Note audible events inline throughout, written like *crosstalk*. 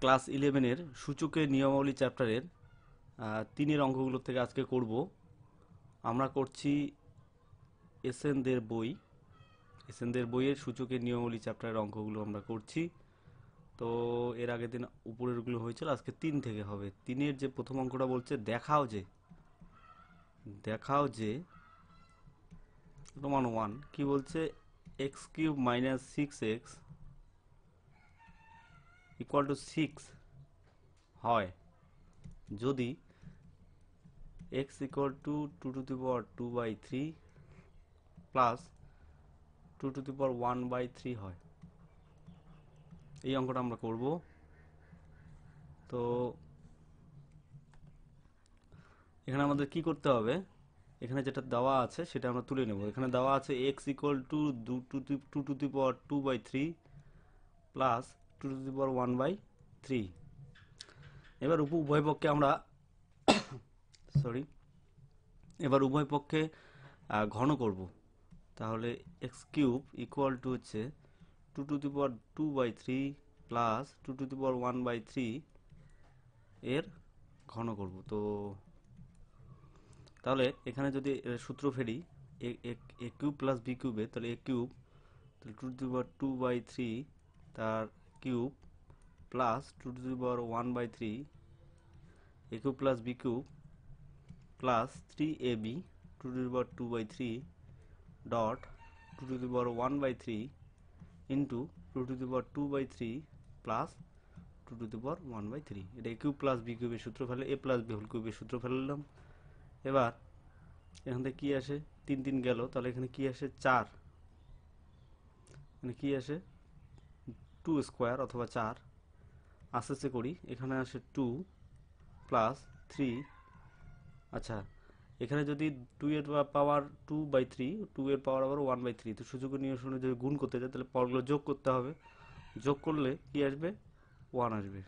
class ইলেভেনের সূচকের নিয়মাবলী চ্যাপ্টারের তিনের অঙ্কগুলো থেকে আজকে করব আমরা করছি এসএনদের বই এসএনদের বইয়ের সূচকের নিয়মাবলী চ্যাপ্টারের অঙ্কগুলো আমরা করছি তো এর আগের দিন উপরেরগুলো হয়েছিল আজকে তিন থেকে হবে তিনের যে প্রথম অঙ্কটা বলছে দেখাও যে দেখাও যে রোমান ওয়ান কী বলছে x cube minus six x equal to six হয় যদি x equal to two to the power two by three plus two to the power one by three হয় এই অঙ্কটা আমরা করব তো এখানে আমাদের কি করতে হবে এখানে যেটা দেওয়া আছে সেটা আমরা তুলে নেব এখানে দেওয়া আছে x equal to two two to the power two by three plus two to the power one by three এবার উপ উভয় পক্ষে আমরা সরি *coughs* এবার উভয় পক্ষে ঘন করব তাহলে এক্স কিউব ইকুয়াল টু হচ্ছে two to the power two by three plus two to the power one by three এর ঘন করব তো তাহলে এখানে যদি সূত্র ফেরি এ কিউব প্লাস বি কিউবে তাহলে এ কিউব তাহলে two to power two by three তার cube plus two to the power one by three a cube plus b cube plus three A b two to the power two by three dot two to the power one by three into two to the power two by three plus two to the power one by three এটা a cube plus B কিউবের সূত্র ফেলে এ plus B whole কিউবের সূত্র ফেললাম এবার এখান থেকে কী আসে তিন তিন গেল তাহলে এখানে কী আসে চার এখানে কী আসে টু স্কোয়ার অথবা চার আস্তে আস্তে করি এখানে আসে টু প্লাস থ্রি আচ্ছা এখানে যদি টু এর power two by three two এর পাওয়ার আবার ওয়ান বাই থ্রি তো সুযোগ নিয়ন্ত্রণে যদি গুণ করতে যায় তাহলে পরগুলো যোগ করতে হবে যোগ করলে কি আসবে ওয়ান আসবে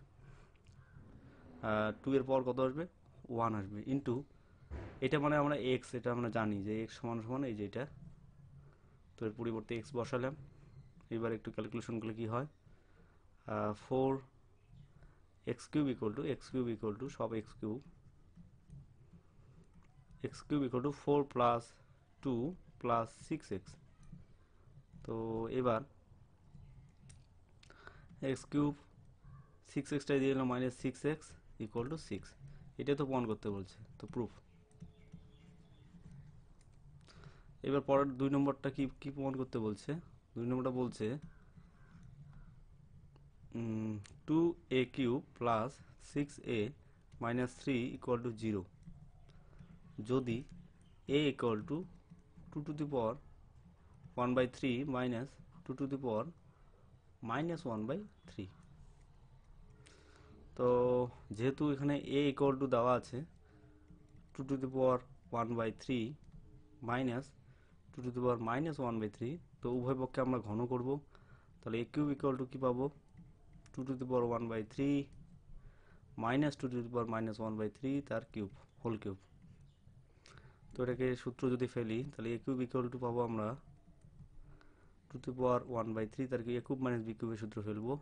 টু এর পাওয়ার কত আসবে ওয়ান আসবে ইন্টু এটা মানে আমরা এক্স এটা আমরা জানি যে এক্স সমান সমান এই যে এটা তো এর পরিবর্তে এক্স বসালাম এবার একটু ক্যালকুলেশন করলে কী হয় four x cube equal to x cube equal to সব x cube x cube equal to four plus two plus six x তো এবার এক্স কিউব সিক্স এক্সটাই দিয়ে দিলাম minus six x equal to six এটা তো প্রমাণ করতে বলছে তো প্রুফ এবার পরের দুই নম্বরটা কি কি প্রমাণ করতে বলছে দুই নম্বরটা বলছে two a cube plus six a minus three equal to zero যদি a equal to two to the power one by three minus two to the power minus one by three তো যেহেতু এখানে এ ইকুয়াল টু দেওয়া আছে two to the power one by three minus two to the power minus one by three তো উভয় পক্ষে আমরা ঘন করব তাহলে এ কিউব ইকুয়াল টু কী পাবো two to the power one by three minus two to the power minus one by three তার কিউব হোল কিউব তো এটাকে সূত্র যদি ফেলি তাহলে এ কিউব ইকুয়াল টু পাবো আমরা two to power one by three তার cube a cube minus b কিউবের সূত্র ফেলবো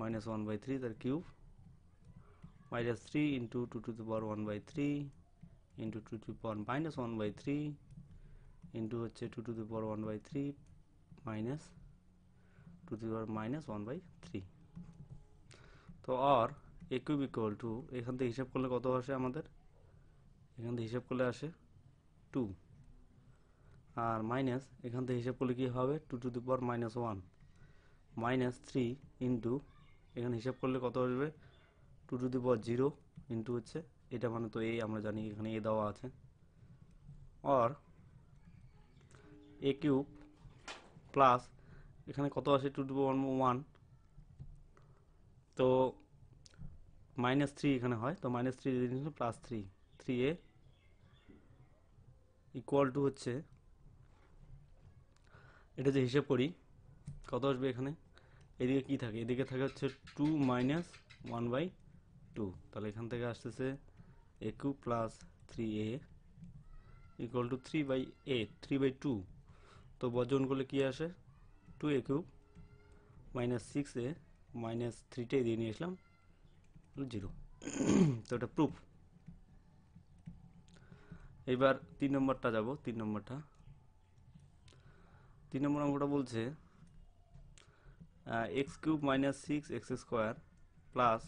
মাইনাস ওয়ান বাই থ্রি তার cube minus three into two to the power one by three into two to power minus one by three into হচ্ছে two to the power one by three minus two the power minus one by three তো আর a cube equal to এখান থেকে হিসাব করলে কত আসে আমাদের এখান থেকে হিসাব করলে আসে টু আর মাইনাস এখান থেকে হিসাব করলে কী হবে two to the power minus one minus three into এখানে হিসাব করলে কত আসবে two to the power zero into হচ্ছে এটা মানে তো এই আমরা জানি এখানে এ দেওয়া আছে আর এ কিউব প্লাস এখানে কত আসে টু টু পাওয়ার ওয়ান তো মাইনাস থ্রি এখানে হয় তো মাইনাস থ্রি যদি plus three three a equal to হচ্ছে এটা যে হিসেব করি কত আসবে এখানে এদিকে কি থাকে এদিকে থাকে হচ্ছে two minus one by two তাহলে এখান থেকে আসতেছে একু plus three a equal to three by a three by two তো বর্জন করলে কি আসে two a cube minus six a minus থ্রিটাই দিয়ে নিয়েছিলাম জিরো *clears throat* তো এটা প্রুফ এবার তিন নম্বরটা যাব তিন নম্বরটা তিন নম্বর অঙ্কটা বলছে x cube minus six x square plus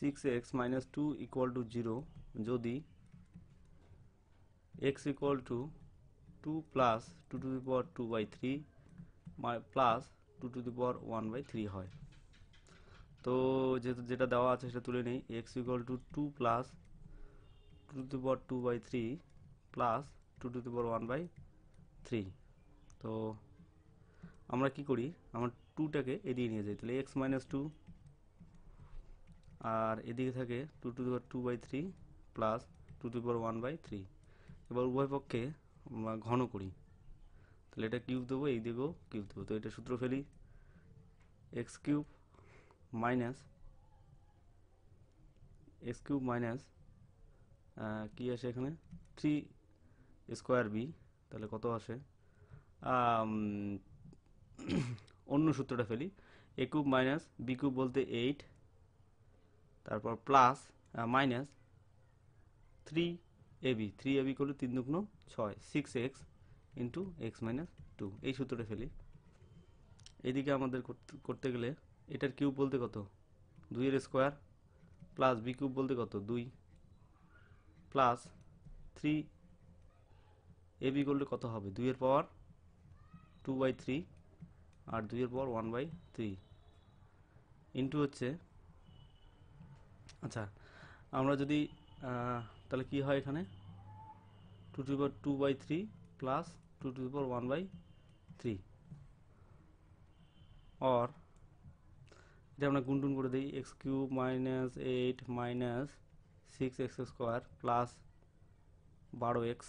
six x minus two equal to zero যদি x equal to two plus two to the power two by three plus two to the power one by three হয় তো যেহেতু যেটা দেওয়া আছে সেটা তুলে নেই x equal to two plus two to the power two by three plus two to the power one by three তো আমরা কি করি আমার টুটাকে এদিকে নিয়ে যাই তাহলে এক্স মাইনাস টু আর এদিকে থাকে two to the power two by three plus two to the power one by three এবার উভয় পক্ষে আমরা ঘন করি তাহলে এটা কিউব দেবো এই দিকেও কিউব দেবো তো এটা সূত্র ফেলি x cube minus x cube minus কী আসে এখানে থ্রি স্কোয়ার বি তাহলে কত আসে অন্য সূত্রটা ফেলি a cube minus b cube বলতে এইট তারপর plus minus three a b three a b করলে তিন দুগ্ন ছয় six x into x minus two এই সূত্রটা ফেলি এদিকে আমাদের করতে গেলে এটার কিউব বলতে কত দুইয়ের স্কোয়ার প্লাস বি কিউব বলতে কত দুই প্লাস থ্রি এ বি করলে কত হবে দুইয়ের পাওয়ার টু বাই থ্রি আর দুইয়ের power one by three into হচ্ছে আচ্ছা আমরা যদি তাহলে কি হয় এখানে টু টু বা two by three plus two to four one by three or এটা আমরা গুনটুন করে দিই x cube minus eight minus six x square plus বারো এক্স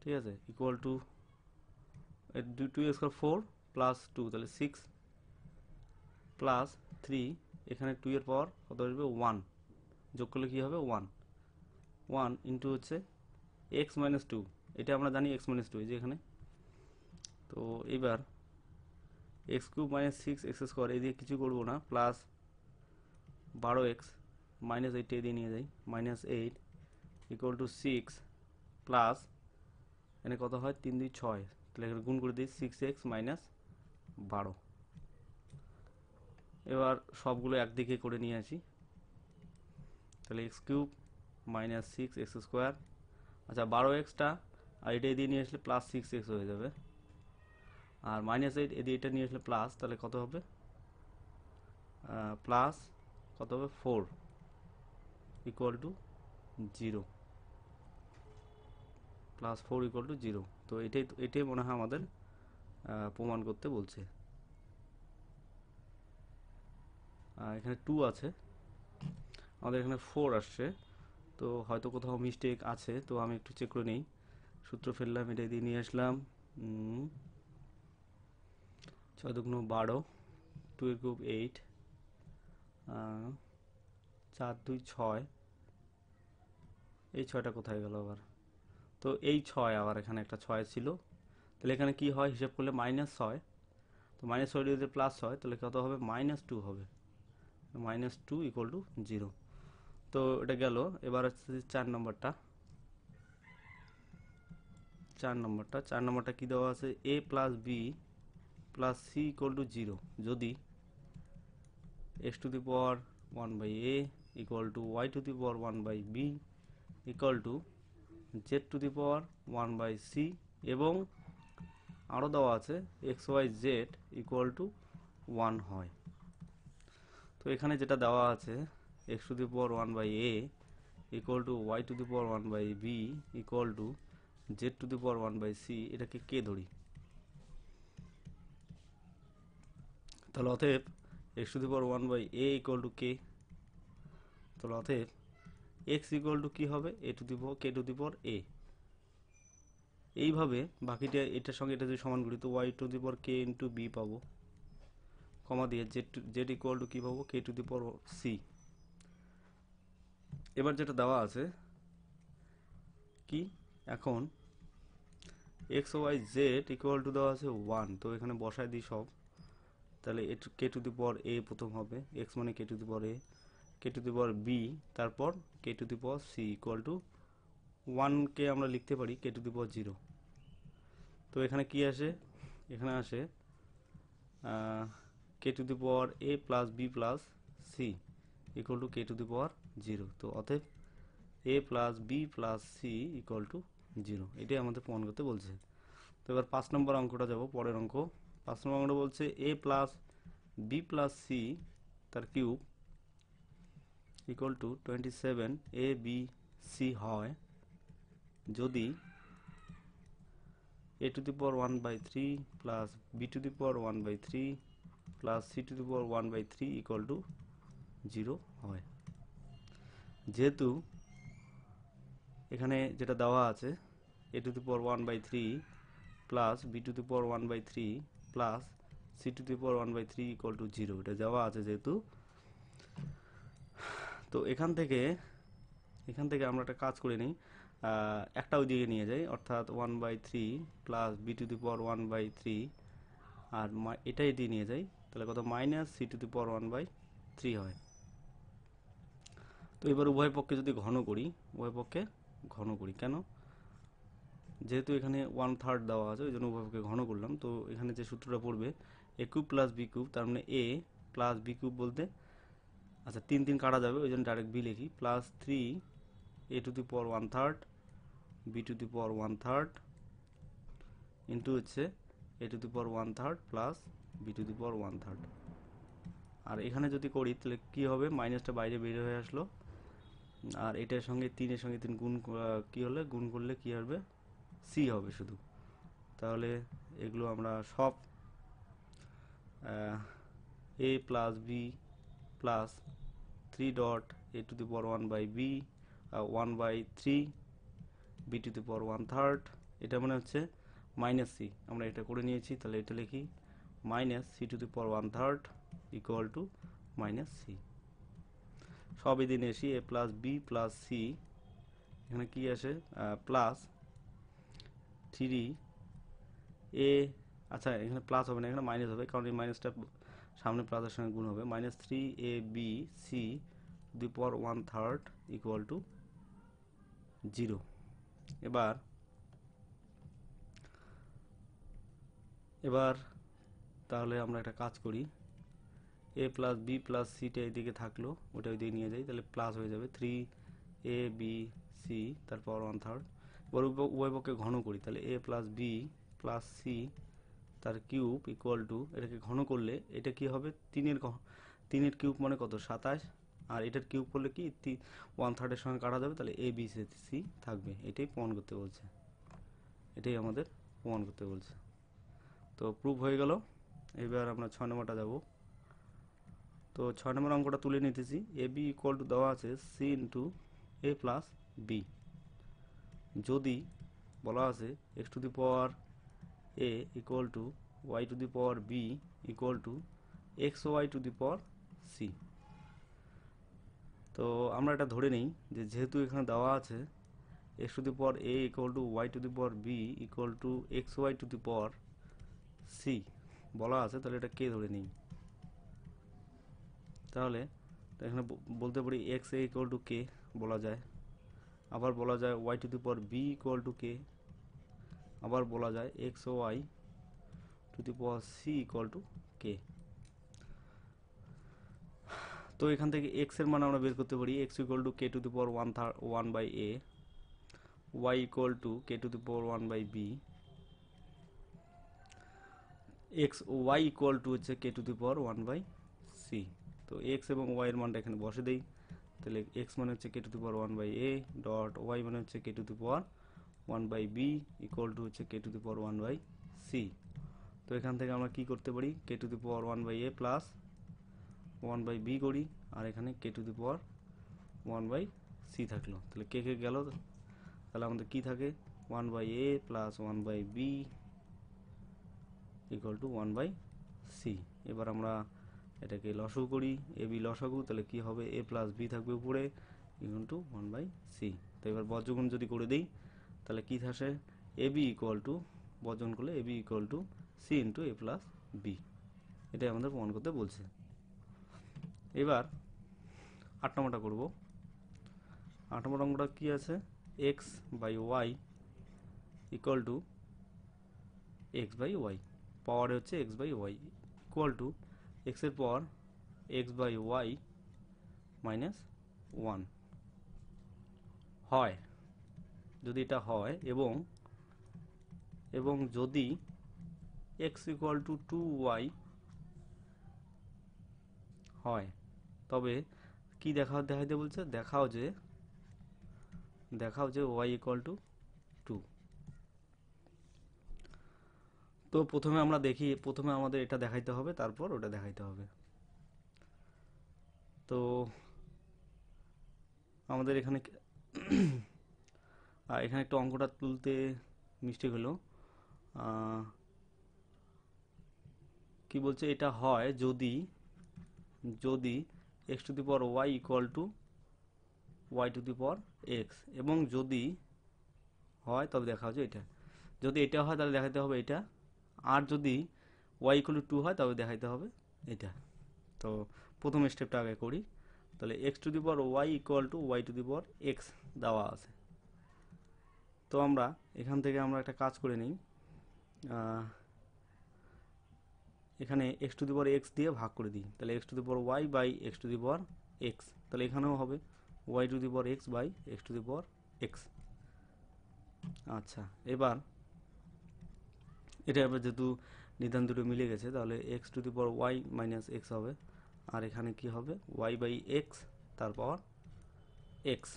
ঠিক আছে equal to two square four plus two তাহলে সিক্স প্লাস থ্রি এখানে টু এর পাওয়ার কত আসবে ওয়ান যোগ করলে কী হবে ওয়ান ওয়ান ইন্টু হচ্ছে এক্স মাইনাস টু এটা আমরা জানি এক্স মাইনাস টু এই যে এখানে তো এবার x cube minus six x square এই দিয়ে কিছু করবো না প্লাস বারো এক্স মাইনাস এইট দিয়ে নিয়ে যাই minus eight equal to six plus এখানে কত হয় তিন দুই ছয় তাহলে এখানে গুণ করে দিই সিক্স এক্স মাইনাস বারো এবার সবগুলো একদিকে করে নিয়ে আসি তাহলে x cube minus six x square আচ্ছা বারো এক্সটা আর এটা এদিকে নিয়ে আসলে প্লাস সিক্স এক্স হয়ে যাবে আর মাইনাস এইট এদিকে এটা নিয়ে আসলে প্লাস তাহলে কত হবে প্লাস কত হবে four equal to zero plus four equal to zero তো এটাই এটাই মনে হয় আমাদের প্রমাণ করতে বলছে এখানে টু আছে আমাদের এখানে ফোর আসছে তো হয়তো কোথাও মিস্টেক আছে তো আমি একটু চেক করে নিই সূত্র ফেললাম এটা দিয়ে নিয়ে আসলাম ছয় দুগ্ন বারো টু এর গ্রুপ এইট চার দুই ছয় এই ছয়টা কোথায় গেল আবার তো এই ছয় আবার এখানে একটা ছয় ছিল তাহলে এখানে কি হয় হিসাব করলে মাইনাস ছয় তো মাইনাস ছয় যদি প্লাস হয় তাহলে কত হবে মাইনাস টু হবে minus two equal to zero তো এটা গেল এবার হচ্ছে চার নম্বরটা চার নম্বরটা চার নম্বরটা কী দেওয়া আছে a plus B plus c equal to zero যদি x to the power one by a equal to Y to the power one by b equal to z to the power one by c এবং আরও দেওয়া আছে x y z equal to one হয় তো এখানে যেটা দেওয়া আছে x to the power one by a equal to Y to the power one by B equal to z to the power one by c এটাকে k ধরি তাহলে অতএব x to the power one by a equal to কে তাহলে অতএব x equal to কী হবে এ to the power K to the power এ এইভাবে বাকিটা এটার সঙ্গে এটা যদি সমান করি তো y to the power k into b পাবো কমা দিয়ে জেড জেড ইকুয়াল টু কী পাবো k to the power C এবার যেটা দেওয়া আছে কি এখন x y z equal to দেওয়া আছে ওয়ান তো এখানে বসায় দিই সব তাহলে এ কে টু দি পর এ প্রথম হবে এক্স মানে কে টু দি পর এ কে টু দি পর বি তারপর কে টু দি পর সি ইকুয়াল টু ওয়ানকে আমরা লিখতে পারি কে টু দি পর জিরো তো এখানে কি আসে এখানে আসে কে টু দি পর a plus B plus c equal to K to the পর জিরো তো অতএব a plus B plus c equal to zero এটাই আমাদের প্রমাণ করতে বলছে তো এবার পাঁচ নম্বর অঙ্কটা যাব পরের অঙ্ক পাঁচ নম্বর অঙ্কটা বলছে a plus B plus C তার cube equal to twenty seven a B c হয় যদি a to the power one by three plus B to the power one by three plus c to the power one by three equal to zero হয় যেহেতু এখানে যেটা দেওয়া আছে a to the পর one by three plus B to the পর one by three plus c to the পর one by three equal to zero এটা দেওয়া আছে যেহেতু তো এখান থেকে এখান থেকে আমরা একটা কাজ করে নিই একটা ওই দিকে নিয়ে যাই অর্থাৎ one by three plus B to the পর ওয়ান বাই থ্রি আর এটা এটি নিয়ে যাই তাহলে কত মাইনাস সি টু দি পর ওয়ান বাই থ্রি হয় তো এবার উভয় পক্ষে যদি ঘন করি উভয় পক্ষে ঘন করি কেন যেহেতু এখানে ওয়ান থার্ড দেওয়া আছে ওই জন্য উভয় পক্ষে ঘন করলাম তো এখানে যে সূত্রটা পড়বে a cube plus b cube তার মানে এ প্লাস বি কিউব বলতে আচ্ছা তিন তিন কাটা যাবে ওই জন্য ডাইরেক্ট বি লিখি plus three A to the power one third B to the power one third into হচ্ছে A to the power one third plus B to the power one third আর এখানে যদি করি তাহলে কী হবে মাইনাসটা বাইরে বেরিয়ে হয়ে আসলো আর এটার সঙ্গে তিনের সঙ্গে তিন গুণ কী হলে গুণ করলে কী হবে সি হবে শুধু তাহলে এগুলো আমরা সব A plus B plus three dot A to the পর one by B one by three B to the পর ওয়ান থার্ড এটা মানে হচ্ছে মাইনাস সি আমরা এটা করে নিয়েছি তাহলে এটা লিখি মাইনাস সি টু দি পর one third equal to minus C সবই দিন AC A plus B plus C এখানে কি আসে প্লাস থ্রি এ আচ্ছা এখানে প্লাস হবে না এখানে মাইনাস হবে কারণ এই মাইনাসটা সামনে প্লাসের সঙ্গে গুণ হবে minus three A B C দুই power one third equal to zero এবার এবার তাহলে আমরা একটা কাজ করি এ প্লাস বি প্লাস সিটা এইদিকে থাকলো ওটা ওইদিকে নিয়ে যাই তাহলে প্লাস হয়ে যাবে থ্রি এ বি সি তারপর ওয়ান থার্ড এবার উভয় পক্ষে ঘন করি তাহলে A plus B plus C তার কিউব ইকুয়াল টু এটাকে ঘন করলে এটা কি হবে তিনের তিনের কিউব মানে কত সাতাশ আর এটার কিউব করলে কি ওয়ান থার্ডের সঙ্গে কাটা যাবে তাহলে এ বি সি থাকবে এটাই প্রমাণ করতে বলছে এটাই আমাদের প্রমাণ করতে বলছে তো প্রুফ হয়ে গেল এবার আমরা ছ নম্বরটা যাবো তো ছ নম্বর অঙ্কটা তুলে নিতেছি এ বি ইকুয়াল টু দেওয়া আছে C into A plus B যদি বলা আছে x to the power A equal to Y to the power B equal to X Y to the power C তো আমরা এটা ধরে নিই যে যেহেতু এখানে দেওয়া আছে x to the power A equal to Y to the power B equal to X Y to the power C বলা আছে তাহলে এটা কে ধরে নিই তাহলে এখানে বলতে পারি X A equal to K বলা যায় আবার বলা যায় ওয়াই টু দি পর বি ইকুয়াল টু কে আবার বলা যায় এক্স ওয়াই টু দি পর সি ইকুয়াল টু কে তো এখান থেকে এক্সের এর মান আমরা বের করতে পারি X equal to K to the power one third one by A Y equal to K to the power one by B X Y equal to হচ্ছে কে to the power one by C তো X এবং ওয়াইয়ের মানটা এখানে বসে দেই তাহলে X মানে হচ্ছে কে to the power one by A dot Y মানে হচ্ছে কে to the power one by B equal to হচ্ছে কে to the power one by C তো এখান থেকে আমরা কি করতে পারি K to the power one by A plus one by B করি আর এখানে K to the power one by C থাকলো তাহলে কে কে গেল তাহলে আমাদের কি থাকে one by A plus one by B equal to one by C এবার আমরা এটাকে লসও করি এ বি লসাগু তাহলে কি হবে এ প্লাস বি থাকবে উপরে equal to one by C তো এবার বজ্রগুণ যদি করে দিই তাহলে কি থাকে এ বি ইকুয়াল টু বর্জন করলে A B equal to C into A plus B এটাই আমাদের প্রমাণ করতে বলছে এবার আট নম্বরটা করবো আট নম্বর অঙ্কটা কী আছে x by Y equal to X by Y পাওয়ারে হচ্ছে X by Y equal to এক্সের পর X by Y minus one হয় যদি এটা হয় এবং এবং যদি x equal to two Y হয় তবে কি দেখা দেখাইতে বলছে দেখাও যে দেখাও যে ওয়াই ইকুয়াল টু তো প্রথমে আমরা দেখি প্রথমে আমাদের এটা দেখাইতে হবে তারপর ওটা দেখাইতে হবে তো আমাদের এখানে আর এখানে একটু অঙ্কটা তুলতে মিস্টেক হলো কি বলছে এটা হয় যদি যদি x to the power Y equal to Y to the power X এবং যদি হয় তবে দেখা হচ্ছে এটা যদি এটা হয় তাহলে দেখাতে হবে এটা আর যদি ওয়াই ইকুয়াল টু হয় তবে দেখাইতে হবে এটা তো প্রথম স্টেপটা আগে করি তাহলে x to the power Y equal to Y to the power x দেওয়া আছে তো আমরা এখান থেকে আমরা একটা কাজ করে নিই এখানে X to the power x দিয়ে ভাগ করে দিই তাহলে x to the power Y by x to the power x তাহলে এখানেও হবে Y to the power x by x to the power X আচ্ছা এবার এটা আবার যেহেতু নিদান দুটো মিলে গেছে তাহলে x to the power Y minus X হবে আর এখানে কি হবে ওয়াই বাই এক্স তার পাওয়ার এক্স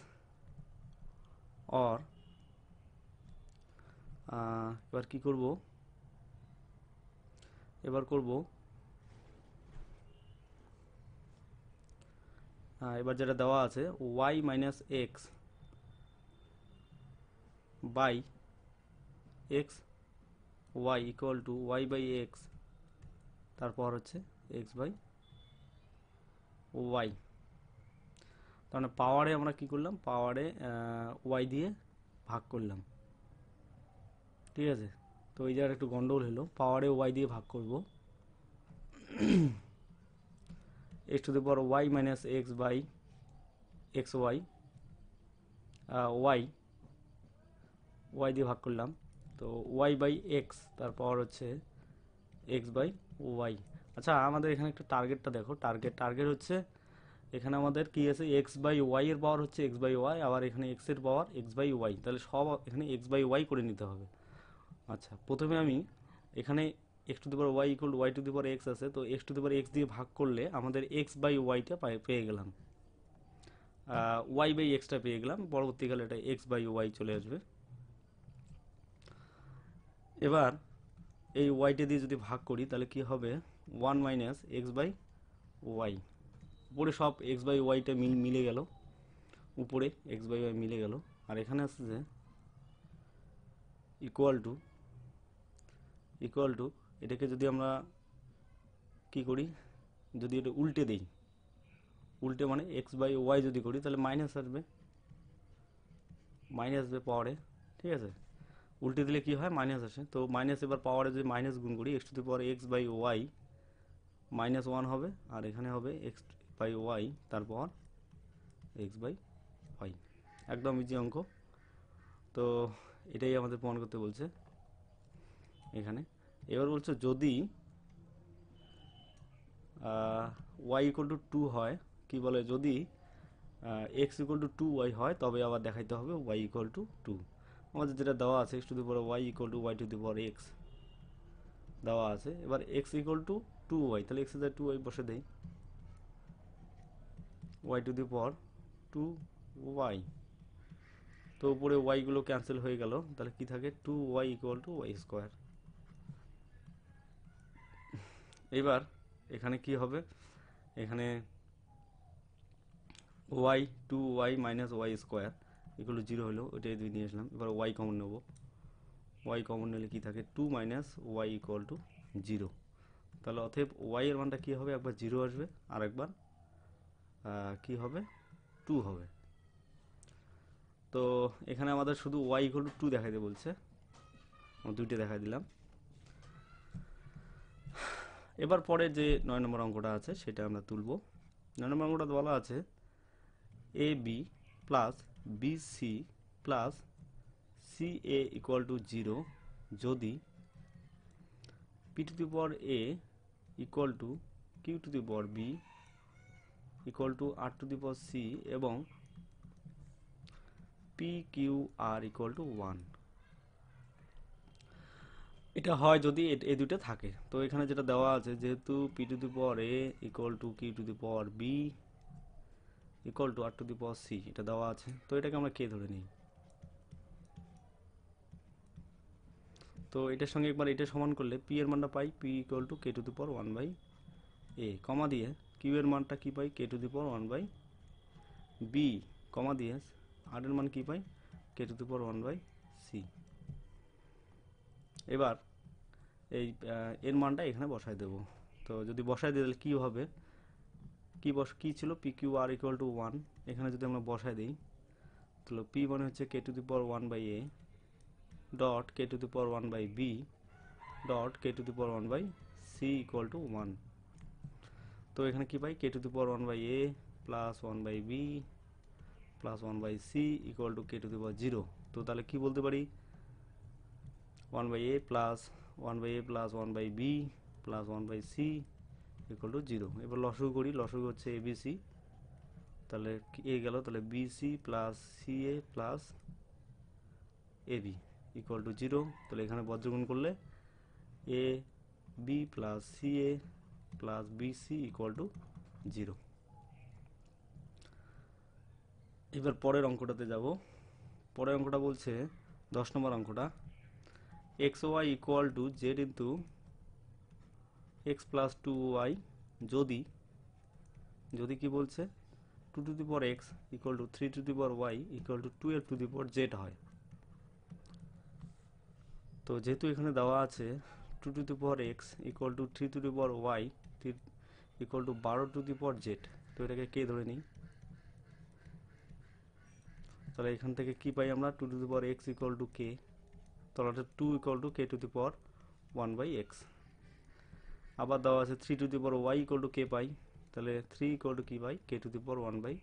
অর এবার কি করব এবার করব এবার যেটা দেওয়া আছে Y minus x by x Y equal to Y by x তারপর হচ্ছে এক্স বাই ওয়াই মানে পাওয়ারে আমরা কি করলাম পাওয়ারে ওয়াই দিয়ে ভাগ করলাম ঠিক আছে তো এই জায়গায় একটু গন্ডগোল হলো পাওয়ারে ওয়াই দিয়ে ভাগ করব X to the power Y minus x by x Y Y Y দিয়ে ভাগ করলাম তো ওয়াই বাই এক্স তারপর হচ্ছে এক্স বাই ওয়াই আচ্ছা আমাদের এখানে একটা টার্গেটটা দেখো টার্গেট টার্গেট হচ্ছে এখানে আমাদের কি আছে এক্স বাই ওয়াই এর পাওয়ার হচ্ছে এক্স বাই ওয়াই আবার এখানে এক্স এর পাওয়ার এক্স বাই ওয়াই তাহলে সব এখানে এক্স বাই ওয়াই করে নিতে হবে আচ্ছা প্রথমে আমি এখানে X to the power Y equal Y to the power X আছে তো X to the power x দিয়ে ভাগ করলে আমাদের এক্স বাই ওয়াইটা পেয়ে গেলাম ওয়াই বাই এক্সটা পেয়ে গেলাম পরবর্তীকালে এটা এক্স বাই ওয়াই চলে আসবে এবার এই ওয়াইটা দিয়ে যদি ভাগ করি তাহলে কি হবে one minus x by Y উপরে সব এক্স বাই ওয়াইটা মিল মিলে গেল উপরে এক্স বাই ওয়াই মিলে গেল আর এখানে আসছে যে ইকুয়াল টু ইকুয়াল টু এটাকে যদি আমরা কি করি যদি এটা উল্টে দিই উল্টে মানে এক্স বাই ওয়াই যদি করি তাহলে মাইনাস আসবে মাইনাস আসবে পাওয়ারে ঠিক আছে উল্টে দিলে কি হয় মাইনাস আসে তো মাইনাস এবার পাওয়ারে যদি মাইনাস গুণ করি X to the power x by Y minus one হবে আর এখানে হবে এক্স বাই ওয়াই তারপর এক্স বাই ওয়াই একদম ইজি অঙ্ক তো এটাই আমাদের প্রমাণ করতে বলছে এখানে এবার বলছে যদি ওয়াই ইকুয়াল টু টু হয় কি বলে যদি x equal to two Y হয় তবে আবার দেখাইতে হবে ওয়াই ইকুয়াল টু টু আমাদের যেটা দেওয়া আছে x to the power Y equal to Y to the power x দেওয়া আছে এবার x equal to two Y তাহলে এক্স এর টু ওয়াই বসে দেই Y to the power two Y তো উপরে ওয়াইগুলো ক্যান্সেল হয়ে গেল তাহলে কি থাকে two Y equal to Y square এবার এখানে কি হবে এখানে Y two Y minus Y square এগুলো জিরো হলো ওইটাই দুই নিয়ে আসলাম এবার ওয়াই কমন নেব ওয়াই কমন নিলে কী থাকে two minus Y equal to zero তাহলে অথব ওয়াই এর মানটা কী হবে একবার জিরো আসবে আর একবার কী হবে টু হবে তো এখানে আমাদের শুধু ওয়াই ইকুয়াল টু টু দেখাইতে বলছে দুইটা দেখা দিলাম এবার পরে যে নয় নম্বর অঙ্কটা আছে সেটা আমরা তুলব নয় নম্বর অঙ্কটা বলা আছে A B plus BC plus C A equal to zero যদি P to the power A equal to Q to the power B equal to R to the power C এবং P Q R equal to one এটা হয় যদি এই দুইটা থাকে তো এখানে যেটা দেওয়া আছে যেহেতু P to the power A equal to Q to the power B equal to R to the power C এটা দেওয়া আছে তো এটাকে আমরা কে ধরে নিই তো এটার সঙ্গে একবার এটা সমান করলে পি এর মানটা পাই P equal to K to the power one by A comma দিয়ে কিউ এর মানটা কী পাই কে to the power one by B comma দিয়ে আর এর মান কী পাই কে to the power one by C এবার এই এর মানটা এখানে বসায় দেব তো যদি বসায় দিয়ে তাহলে কী হবে কি বস কি ছিল P Q R equal to one এখানে যদি আমরা বসায় দিই তাহলে পি মানে হচ্ছে কে to the power one by A dot K to the power one by B dot K to the power one by C equal to one তো এখানে কি পাই কে to the power one by A plus one by B plus one by C equal to K to the power zero তো তাহলে কি বলতে পারি one by A plus one by A plus one by B plus one by C equal to zero এবার লসগু করি লসগু হচ্ছে এ ABC তাহলে এ গেল তাহলে BC plus C A plus A AB equal to zero তাহলে এখানে বজ্রগুণ করলে A B plus C A plus BC equal to zero এবার পরের অঙ্কটাতে যাব পরের অঙ্কটা বলছে দশ নম্বর অঙ্কটা X Y equal to Z into X plus two Y যদি যদি কি বলছে two to the power x equal to three to the power Y equal to twelve to the power Z হয় তো যেহেতু এখানে দেওয়া আছে two to the power x equal to three to the power Y equal to বারো to the power Z তো এটাকে কে ধরে নিই তাহলে এখান থেকে কি পাই আমরা two to the power x equal to কে তাহলে two equal to K to the পর ওয়ান বাই এক্স আবার দেওয়া আছে three to the power Y equal to K পাই তাহলে থ্রি ইকোয়াল টু কী পাই কে টু দি পর ওয়ান বাই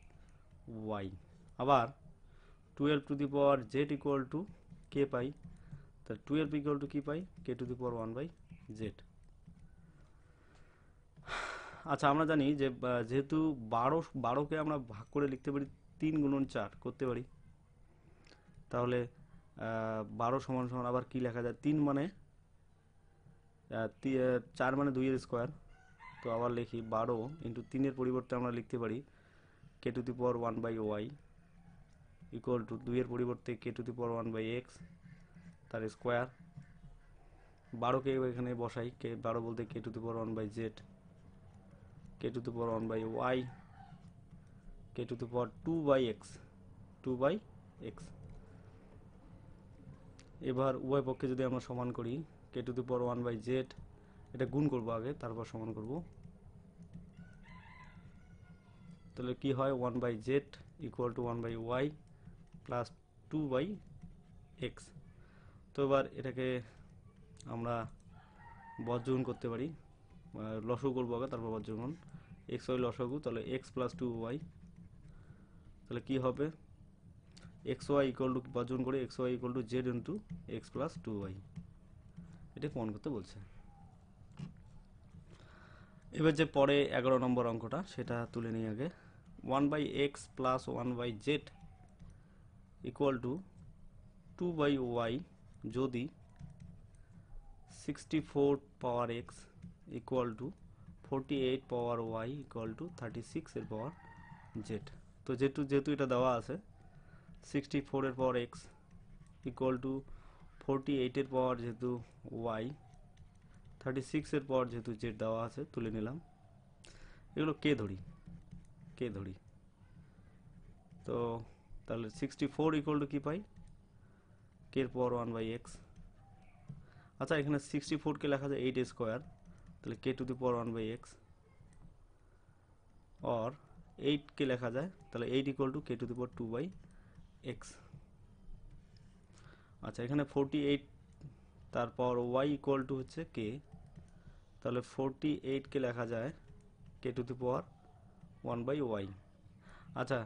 ওয়াই আবার twelve to the power Z equal to K পাই তাহলে টুয়েলভ ইকোয়াল টু কী পাই কে টু দি পর ওয়ান বাই জেড আচ্ছা আমরা জানি যে যেহেতু বারো বারোকে আমরা ভাগ করে লিখতে পারি তিন গুণন চার করতে পারি তাহলে বারো সমান সমান আবার কি লেখা যায় তিন মানে চার মানে দুইয়ের স্কোয়ার তো আবার লিখি বারো ইন্টু তিনের পরিবর্তে আমরা লিখতে পারি K to the power one by Y equal to দুইয়ের পরিবর্তে K to the power one by X তার স্কোয়ার বারোকে এখানে বসাই কে বারো বলতে K to the power one by Z K to the power one by Y K to the power two by x two by x এবার উভয় পক্ষে যদি আমরা সমান করি কে টু দি পর ওয়ান বাই জেড এটা গুণ করব আগে তারপর সমান করব তাহলে কি হয় one by Z equal to one by Y plus two by x তো এবার এটাকে আমরা বজ্রগুণ করতে পারি লসু করবো আগে তারপর বজ্রগুণ এক্স ওয়াই লসগু তাহলে এক্স প্লাস টু ওয়াই তাহলে কী হবে এক্স ওয়াই ইকুয়াল টু বর্জন করে X Y equal to Z into X plus two Y এটি প্রমাণ করতে বলছে এবার যে পরে এগারো নম্বর অঙ্কটা সেটা তুলে নিই আগে one by x plus one by Z equal to two by Y যদি sixty four power x equal to forty eight power Y equal to thirty সিক্সের পাওয়ার জেড তো যেহেতু যেহেতু এটা দেওয়া আছে সিক্সটি ফোরের power x equal to forty এইটের পাওয়ার যেহেতু ওয়াই থার্টি সিক্সের পাওয়ার যেহেতু জেড দেওয়া আছে তুলে নিলাম এগুলো কে ধরি কে ধরি তো তাহলে সিক্সটি ফোর ইকুয়াল টু কী পাই কের পাওয়ার ওয়ান বাই এক্স আচ্ছা এখানে সিক্সটি ফোরকে লেখা যায় এইট স্কোয়ার তাহলে k to the power one by x or এইটকে লেখা যায় তাহলে eight equal to K to the power two by x আচ্ছা এখানে ফোরটি এইট তারপর ওয়াই ইকুয়াল টু হচ্ছে কে তাহলে ফোরটি এইটকে লেখা যায় আচ্ছা, k to the power one by y আচ্ছা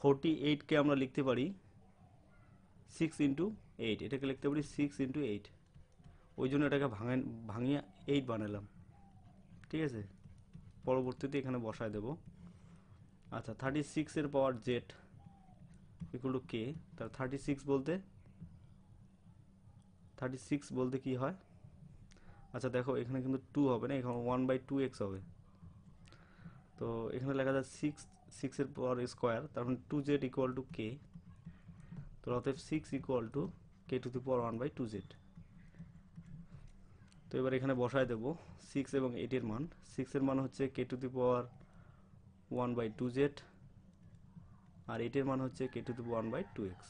ফোরটি এইটকে আমরা লিখতে পারি সিক্স ইন্টু এইট এটাকে লিখতে পারি সিক্স ইন্টু এইট ওই জন্য এটাকে ভাঙে ভাঙিয়ে এইট বানালাম ঠিক আছে পরবর্তীতে এখানে বসায় দেব আচ্ছা থার্টি সিক্সের power z equal to k তার থার্টি সিক্স বলতে থার্টি সিক্স বলতে কি হয় আচ্ছা দেখো এখানে কিন্তু টু হবে না এখানে ওয়ান বাই টু এক্স হবে তো এখানে লেখা যায় সিক্স সিক্সের পর স্কোয়ার তার two z equal to k তো অতএব six equal to K to the পর ওয়ান বাই টু জেড তো এবার এখানে বসায় দেবো সিক্স এবং এইটের মান সিক্সের মান হচ্ছে কে টু দি পর ওয়ান বাই টু জেড আর এইটের মান হচ্ছে কে to the one by two x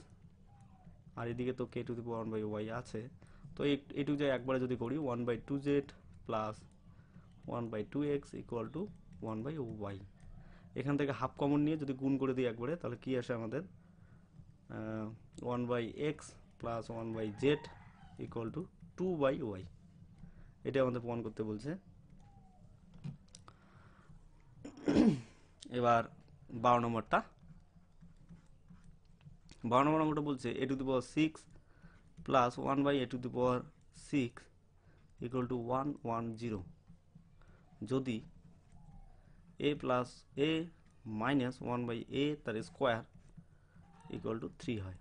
আর এদিকে তো k to the one by y আছে তো টু যে একবারে যদি করি one by two Z plus one by two x equal to one by y এখান থেকে হাফ কমন নিয়ে যদি গুণ করে দিই একবারে তাহলে কি আসে আমাদের one by x plus one by Z equal to two by y এটা আমাদের প্রমাণ করতে বলছে এবার বারো নম্বরটা বারো নম্বর অঙ্কটা বলছে a to the power six plus one by a to the power six equal to one one zero যদি a plus a minus one by a তার স্কোয়ার ইকুয়াল টু থ্রি হয়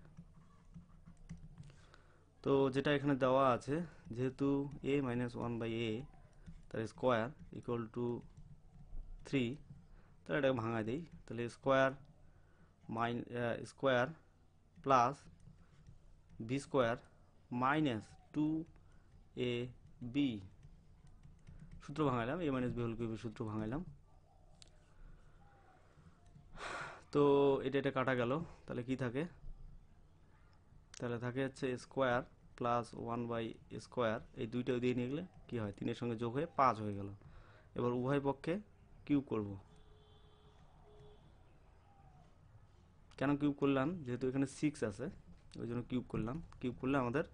তো যেটা এখানে দেওয়া আছে যেহেতু a minus one by a তার স্কোয়ার ইকুয়াল টু থ্রি তাহলে এটাকে ভাঙায় দিই তাহলে স্কোয়ার মাইন square plus b square minus two a b সূত্র ভাঙালাম এ মাইনাস বি হোল কিউবের সূত্র ভাঙালাম তো এটা এটা কাটা গেল তাহলে কি থাকে তাহলে থাকে হচ্ছে square plus one by square এই দুইটা দিয়ে নিয়ে গেলে কী হয় তিনের সঙ্গে যোগ হয়ে পাঁচ হয়ে গেল এবার উভয় পক্ষে কিউব করবো কেন কিউব করলাম যেহেতু এখানে সিক্স আছে ওই জন্য কিউব করলাম কিউব করলে আমাদের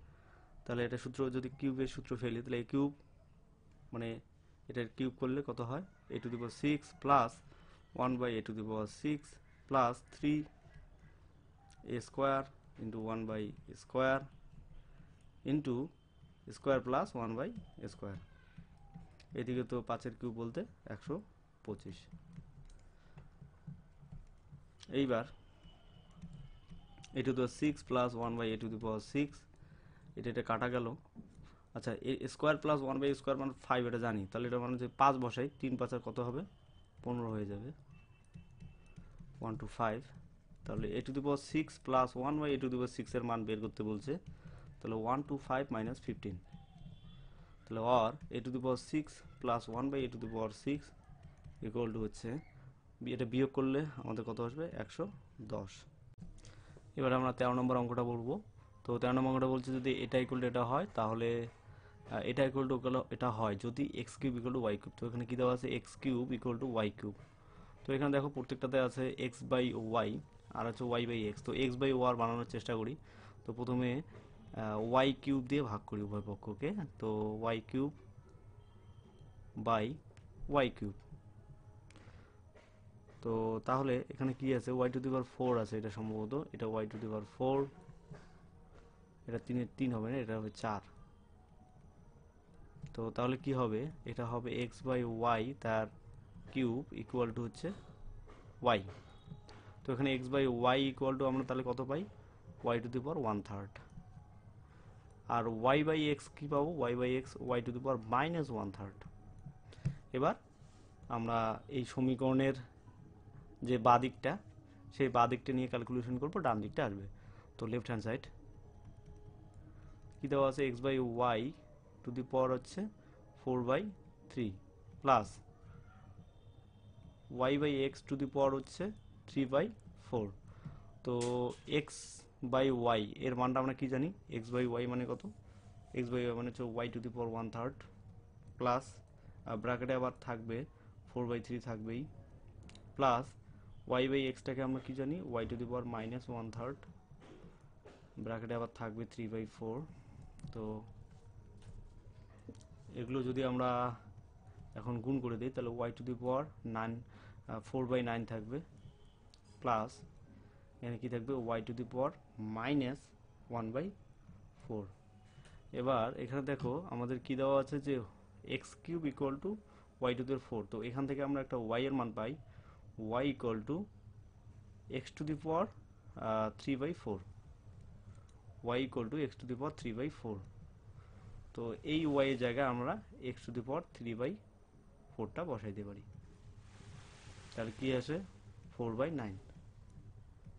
তাহলে এটা সূত্র যদি কিউবের সূত্র ফেলি তাহলে এই কিউব মানে এটার কিউব করলে কত হয় a to the power six plus one by a to the power six plus three a square into one by square into square plus one by square এদিকে তো পাঁচের কিউব বলতে একশো পঁচিশ এইবার a to the six plus one by a to the power six এটা এটা কাটা গেল আচ্ছা a square plus one by square মানে ফাইভ এটা জানি তাহলে এটা মানে যে পাঁচ বসাই তিন পাঁচ আর কত হবে পনেরো হয়ে যাবে ওয়ান টু ফাইভ তাহলে a to the power six plus one by a to the power সিক্সের মান বের করতে বলছে তাহলে one two five minus fifteen তাহলে or a to the power six plus one by a to the power six equal to হচ্ছে এটা বিয়োগ করলে আমাদের কত আসবে একশো দশ এবার আমরা তেরো নম্বর অঙ্কটা বলবো তো তেরো নম্বর অঙ্কটা বলছি যদি এটা ইকুয়াল এটা হয় তাহলে এটা ইকুয়াল টু এটা হয় যদি x cube equal to y cube তো এখানে কী দেওয়া আছে x cube equal to y cube তো এখানে দেখো প্রত্যেকটাতে আছে এক্স বাই ওয়াই আর আছে ওয়াই বাই এক্স তো এক্স বাই ওয়ার বানানোর চেষ্টা করি তো প্রথমে ওয়াই কিউব দিয়ে ভাগ করি উভয় পক্ষকে তো y cube by y cube তো তাহলে এখানে কি আছে y to the power four আছে এটা সম্ভবত এটা y to the power four এটা তিনের তিন হবে না এটা হবে চার তো তাহলে কি হবে এটা হবে এক্স বাই ওয়াই তার কিউব ইকুয়াল টু হচ্ছে ওয়াই তো এখানে x by Y equal to আমরা তাহলে কত পাই y to the power one third আর ওয়াই বাই এক্স কী পাবো y by x Y to the power minus one third এবার আমরা এই সমীকরণের যে বা দিকটা সেই বা দিকটা নিয়ে ক্যালকুলেশন করবো ডান দিকটা আসবে তো লেফট হ্যান্ড সাইড কী দেওয়া আছে x by y to the power হচ্ছে four by three plus y by x to the power হচ্ছে থ্রি বাই ফোর তো এক্স বাই ওয়াই এর মানটা আমরা কী জানি এক্স বাই ওয়াই মানে কত এক্স বাই ওয়াই মানে হচ্ছে y to the power one third plus ব্র্যাকেটে আবার থাকবে ফোর বাই থ্রি থাকবেই প্লাস ওয়াই বাই এক্সটাকে আমরা কি জানি y to the power minus one third ব্র্যাকেটে আবার থাকবে থ্রি বাই ফোর তো এগুলো যদি আমরা এখন গুণ করে দিই তাহলে y to the power nine four by nine থাকবে প্লাস এখানে কী থাকবে y to the power minus one by four এবার এখানে দেখো আমাদের কি দেওয়া আছে যে x cube equal to Y to the four তো এখান থেকে আমরা একটা ওয়াই এর মান পাই y equal to x to the power uh, 3 by 4 y equal to x to the power 3 by 4 তো এই y এর জায়গায় আমরা x to the power 3 by 4 টা বসাইতে পারি তাহলে কি আসে 4 by 9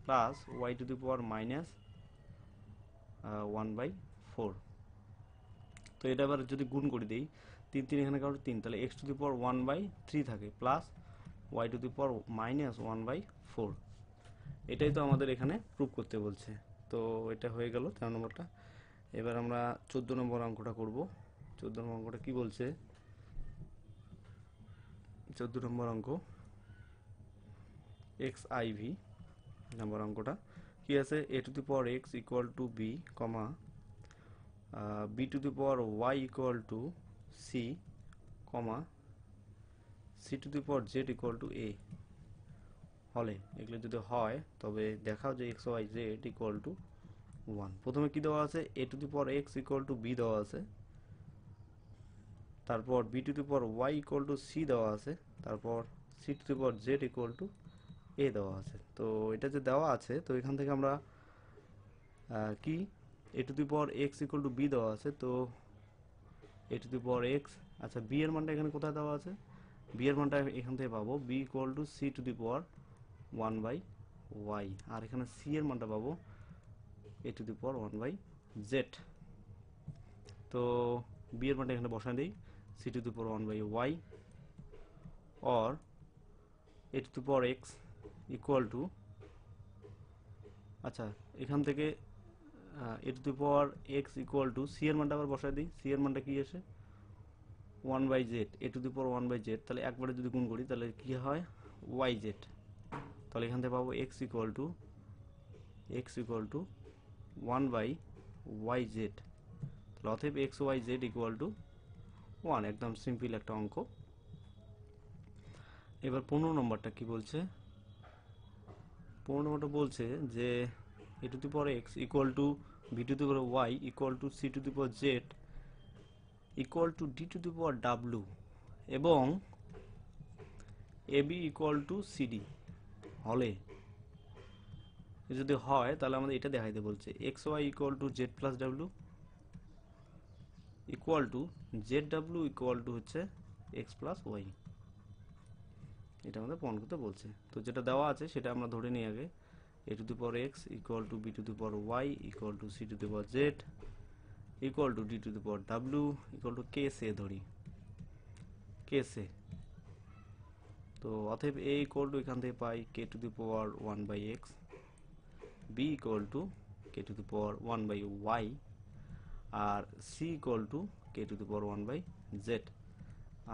plus y to the power minus uh, 1 by 4 তো এটা আবার যদি গুণ করে দিই তিন তিন এখানে কারোর তিন তাহলে x to the power one by three থাকে plus y to the power minus one by four এটাই তো আমাদের এখানে প্রুফ করতে বলছে তো এটা হয়ে গেল তেরো নম্বরটা এবার আমরা চোদ্দো নম্বর অঙ্কটা করব চোদ্দো নম্বর অঙ্কটা কী বলছে চোদ্দো নম্বর অঙ্ক এক্স v নম্বর অঙ্কটা কি আছে a to the power x equal to b comma b to the power Y equal to c comma c to the power Z equal to এ হলে এগুলো যদি হয় তবে দেখাও যে x y z equal to one প্রথমে কি দেওয়া আছে a to the power x equal to B দেওয়া আছে তারপর B to the power Y equal to C দেওয়া আছে তারপর C to the power Z equal to এ দেওয়া আছে তো এটা যে দেওয়া আছে তো এখান থেকে আমরা কি এ to the power x equal to B দেওয়া আছে তো এ টু দি পর এক্স আচ্ছা বি এর মানটা এখানে কোথায় দেওয়া আছে এর মানটা এখান থেকে পাবো b equal to C to the power one by y আর এখানে সি এর মানটা পাবো a to the power one by z তো বি এর মানটা এখানে বসাই দিই c to the power one by y or a to the power x equal to আচ্ছা এখান থেকে a to the power x equal to c এর মানটা আবার বসাই দিই সি এর মানটা কী আসে one by z a to the পর ওয়ান বাই জেড তাহলে একবারে যদি গুণ করি তাহলে কী হয় ওয়াই জেড তাহলে এখান থেকে পাবো x equal to x equal to one by y z তাহলে অথব x y z equal to one একদম সিম্পল একটা অঙ্ক এবার পনেরো নম্বরটা কি বলছে পনেরো নম্বরটা বলছে যে এ to the power x equal to B to the power Y equal to C to the power Z equal to D to the power W এবং এবি ইকুয়াল টু সিডি হলে যদি হয় তাহলে আমাদের এটা দেখাইতে বলছে X Y equal to Z plus W equal to Z W equal to হচ্ছে এক্স প্লাস ওয়াই এটা আমাদের প্রমাণ করতে বলছে তো যেটা দেওয়া আছে সেটা আমরা ধরে নিই আগে a to the power x equal to b to the power Y equal to C to the power z equal to D to the power ডাব্লু ইকুয়াল টু কে সে ধরি কে সে তো অতএব এ ইকুয়াল টু এখান থেকে পাই কে to the power one by x b equal to K to the power one by y আর c equal to K to the power one by z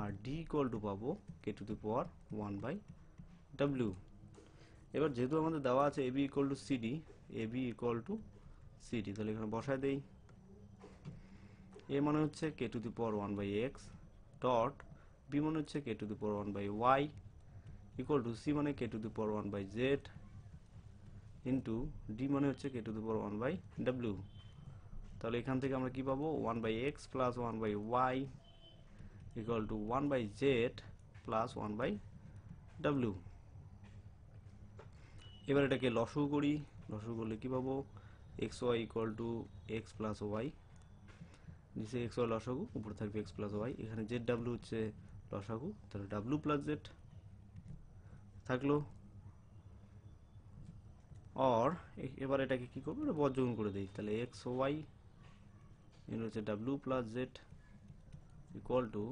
আর d equal to পাবো k to the power one by ডাব্লিউ এবার যেহেতু আমাদের দেওয়া আছে A B equal to c d b equal to c d তাহলে এখানে বসায় দেই এ মানে হচ্ছে কে to the power one by x dot b মানে হচ্ছে কে to the power one by Y equal to c মানে k to the power one by z into d মানে হচ্ছে কে to the power one by ডাব্লিউ তাহলে এখান থেকে আমরা কি পাবো one by x plus one by Y equal to one by z plus one by ডাব্লিউ এবার এটাকে লসু করি লসু করলে কী পাবো x Y equal to x plus y নিচে এক্স ওয়াই লসাগু উপরে থাকবে এক্স প্লাস ওয়াই এখানে জেড ডাব্লিউ হচ্ছে লসাগু তাহলে ডাব্লিউ প্লাস জেড থাকলো অর এবার এটাকে কি করবো এটা বর্জন করে দিই তাহলে এক্স ওয়াই এর হচ্ছে W plus Z equal to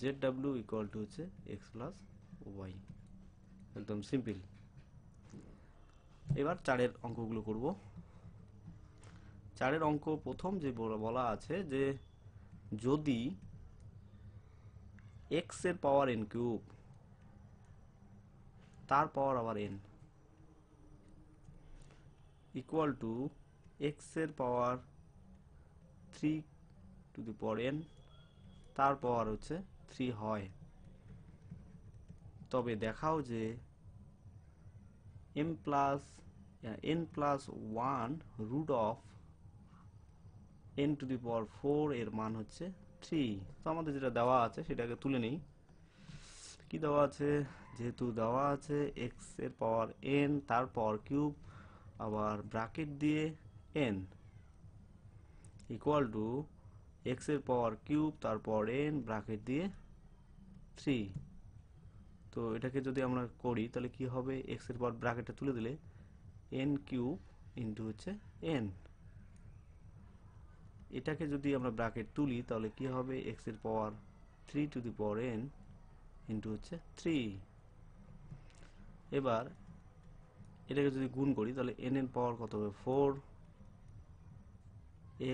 Z W equal to হচ্ছে এক্স প্লাস ওয়াই একদম সিম্পল এবার চারের অঙ্কগুলো করবো চারের অঙ্ক প্রথম যে বলা আছে যে যদি এক্স এর পাওয়ার এন কিউব তার পাওয়ার আবার এন ইকুয়াল টু এক্স এর power three to the power n তার পাওয়ার হচ্ছে থ্রি হয় তবে দেখাও যে m plus n plus one root of n to the power four এর মান হচ্ছে থ্রি তো আমাদের যেটা দেওয়া আছে সেটাকে তুলে নিই কি দেওয়া আছে যেহেতু দেওয়া আছে এক্স এর পাওয়ার এন তার পাওয়ার কিউব আবার ব্রাকেট দিয়ে এন ইকুয়াল টু এক্স এর পাওয়ার কিউব তার পাওয়ার এন ব্রাকেট দিয়ে থ্রি তো এটাকে যদি আমরা করি তাহলে কি হবে এক্স এর পাওয়ার ব্রাকেটটা তুলে দিলে এন কিউব ইন্টু হচ্ছে এন এটাকে যদি আমরা ব্রাকেট তুলি তাহলে কি হবে এক্স এর power three to the power n into হচ্ছে থ্রি এবার এটাকে যদি গুণ করি তাহলে এন এর পাওয়ার কত হবে ফোর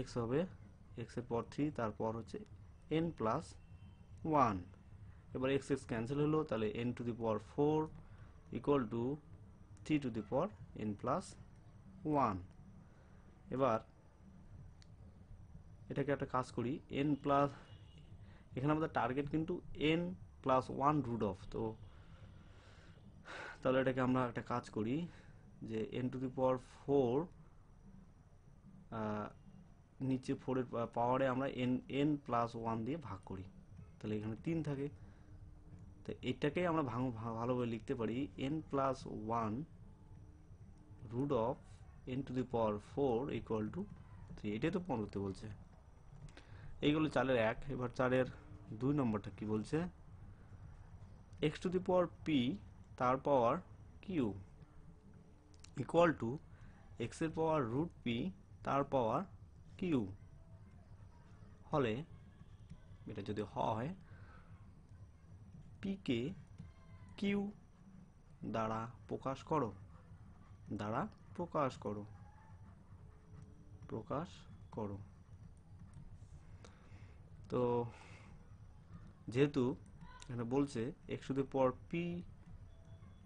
এক্স হবে এক্সের পর থ্রি তারপর হচ্ছে এন প্লাস ওয়ান এবার এক্স এক্স ক্যান্সেল হলো তাহলে n to the power four equal to three to the power n plus one এবার এটাকে একটা কাজ করি এন প্লাস এখানে আমাদের টার্গেট কিন্তু n plus one root of তো তাহলে এটাকে আমরা একটা কাজ করি যে n to the power four নিচে ফোরের পাওয়ারে আমরা এন এন প্লাস ওয়ান দিয়ে ভাগ করি তাহলে এখানে তিন থাকে তো এটাকে আমরা ভাঙ ভালোভাবে লিখতে পারি n plus one root of n to the power four equal to three এটাই তো পনেরোতে বলছে এইগুলো চারের এক এবার চারের দুই নম্বরটা কি বলছে x to the power p তার পাওয়ার কিউ ইকুয়াল টু এক্সের পাওয়ার রুট পি তার পাওয়ার কিউ হলে এটা যদি হয় পিকে কিউ দ্বারা প্রকাশ করো দ্বারা প্রকাশ করো প্রকাশ করো তো যেহেতু এখানে বলছে এক্স টু দি পর পি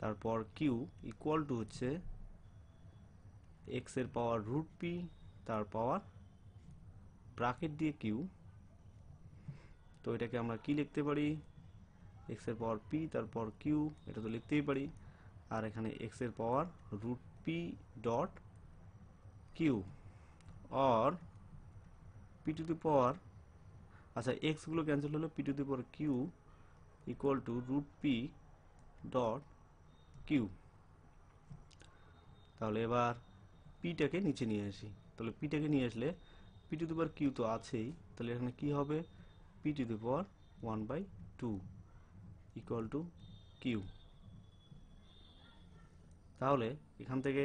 তারপর কিউ ইকুয়াল টু হচ্ছে এক্সের পাওয়ার রুট পি তার পাওয়ার ব্রাকেট দিয়ে কিউ তো এটাকে আমরা কি লিখতে পারি এক্সের পাওয়ার পি তারপর কিউ এটা তো লিখতেই পারি আর এখানে এক্সের power root p dot q or p to the power আচ্ছা এক্সগুলো ক্যান্সেল হলো p to the power q equal to root p dot q তাহলে এবার পিটাকে নিচে নিয়ে আসি তাহলে পিটাকে নিয়ে আসলে P to the power Q তো আছেই তাহলে এখানে কি হবে পি টু দি পর one by two equal to q তাহলে এখান থেকে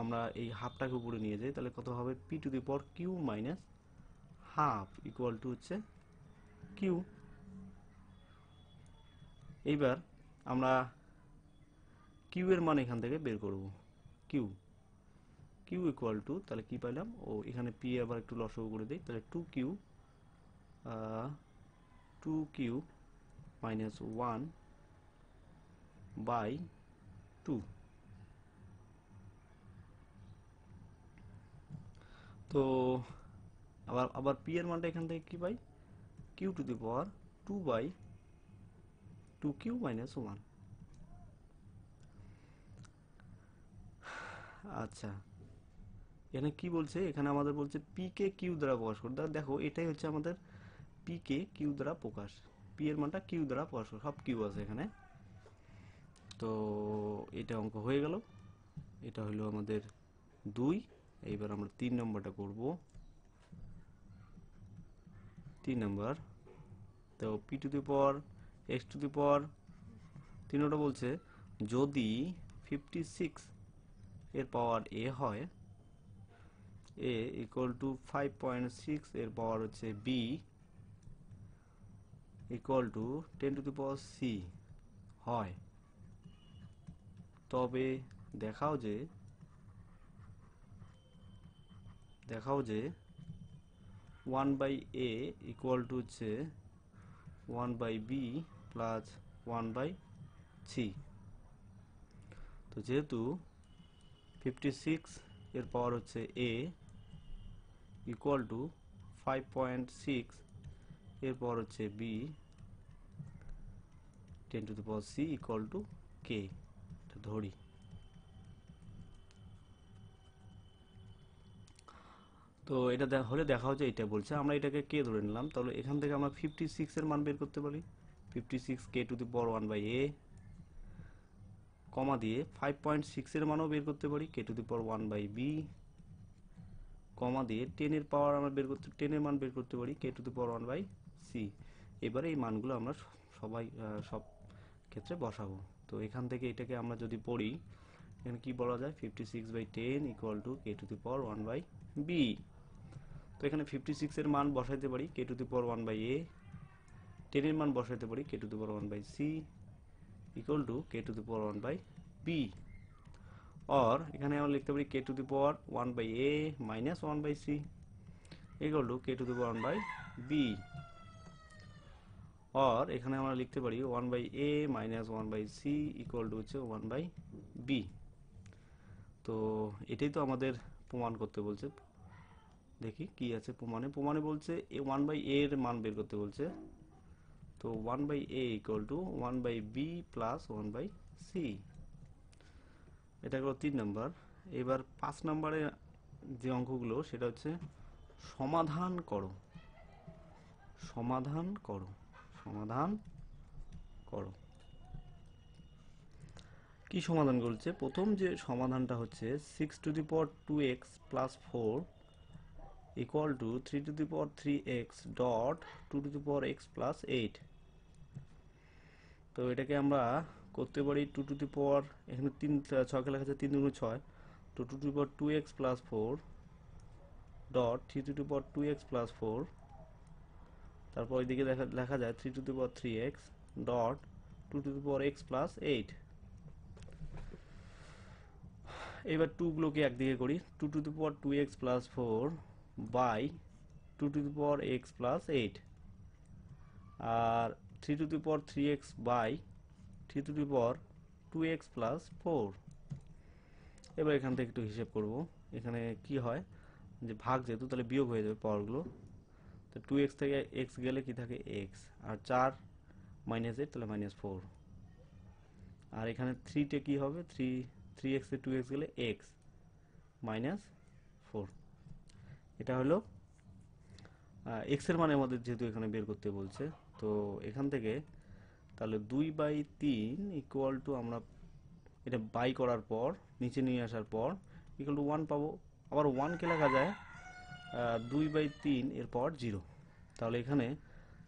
আমরা এই হাফটাকে উপরে নিয়ে যাই তাহলে কত হবে P to the power q minus half equal to হচ্ছে কিউ এইবার আমরা কিউ এর মান এখান থেকে বের করব কিউ কিউ ইকুয়াল টু তাহলে কি পাইলাম ও এখানে পি আবার একটু লস করে দিই তাহলে two Q two q minus one by two তো আবার আবার পি এর মানটা এখান থেকে কি পাই q to the power two by two q minus one আচ্ছা এখানে কি বলছে এখানে আমাদের বলছে পি কে কিউ দ্বারা প্রকাশ করতে দেখো এটাই হচ্ছে আমাদের পি কে কিউ দ্বারা প্রকাশ পি এর মানটা কিউ দ্বারা প্রকাশ সব কিউ আছে এখানে তো এটা অঙ্ক হয়ে গেল এটা হলো আমাদের দুই এইবার আমরা তিন নম্বরটা করব তিন নম্বর তো P to the power x to the পর তিন ওটা বলছে যদি ফিফটি সিক্স এর পাওয়ার এ হয় a equal to five point six এর পাওয়ার হচ্ছে b equal to ten to the power c হয় তবে দেখাও যে দেখাও যে one by a equal to হচ্ছে one by B plus one by C তো যেহেতু ফিফটি সিক্স এর পাওয়ার হচ্ছে a equal to five point six এর পাওয়ার হচ্ছে b ten to the power c equal to k ধরি তো এটা হলে দেখা হচ্ছে এটা বলছে আমরা এটাকে কে ধরে নিলাম তাহলে এখান থেকে আমরা ফিফটি সিক্সের মান বের করতে পারি fifty six k to the পর ওয়ান বাই এ কমা দিয়ে ফাইভ পয়েন্ট সিক্সের মানও বের করতে পারি কে টু দি পর ওয়ান বাই বি কমা দিয়ে টেনের পাওয়ার আমরা বের করতে টেনের মান বের করতে পারি কে টু দি পর ওয়ান বাই সি এবারে এই মানগুলো আমরা সবাই সব ক্ষেত্রে বসাবো তো এখান থেকে এটাকে আমরা যদি পড়ি এখানে কি বলা যায় fifty six by ten equal to K to the পর ওয়ান বাই বি তো এখানে ফিফটি সিক্সের মান বসাইতে পারি কে টু দি পর ওয়ান বাই এ টেনের মান বসাইতে পারি কে টু দি পর one by C equal to K to the পর ওয়ান বাই বি অর এখানে আমরা লিখতে পারি কে টু দি পর one by a minus one by C equal to K to the power one by b or এখানে আমরা লিখতে পারি one by a minus one by C equal to হচ্ছে ওয়ান বাই বি তো এটাই তো আমাদের প্রমাণ করতে বলছে দেখি কি আছে প্রমাণে প্রমাণে বলছে এ ওয়ান বাই এ এর মান বের করতে বলছে তো one by a equal to one by B plus one by c এটা গেল তিন নম্বর এবার পাঁচ নম্বরে যে অঙ্কগুলো সেটা হচ্ছে সমাধান করো সমাধান করো সমাধান করো কি সমাধান করছে প্রথম যে সমাধানটা হচ্ছে six to the power two x plus four two three to to the three x dot two to the power x plus eight তো এটাকে আমরা করতে পারি টু টু দি পাওয়ার এখানে তিন ছয়কে লেখা আছে তিন দুগুণ ছয় two to the power two x plus four dot three to the power two x plus four তারপর এদিকে দেখা দেখা যায় three to the power three x dot two to the power x plus eight এবার টুগুলোকে একদিকে করি two to the power two x plus four by two to the power x plus eight আর three to the power three x by three to the power two x plus four এবার এখান থেকে একটু হিসেব করব এখানে কি হয় যে ভাগ যেহেতু তাহলে বিয়োগ হয়ে যাবে পাওয়ারগুলো তো টু এক্স থেকে এক্স গেলে কি থাকে এক্স আর চার মাইনাস এইট তাহলে মাইনাস ফোর আর এখানে থ্রিটে কী হবে থ্রি থ্রি এক্সে টু এক্স গেলে এক্স মাইনাস এটা হলো এক্সের মানে আমাদের যেহেতু এখানে বের করতে বলছে তো এখান থেকে তাহলে দুই বাই তিন ইকুয়াল টু আমরা এটা বাই করার পর নিচে নিয়ে আসার পর ইকুয়াল টু ওয়ান পাবো আবার ওয়ানকে লেখা যায় দুই বাই তিন এরপর জিরো তাহলে এখানে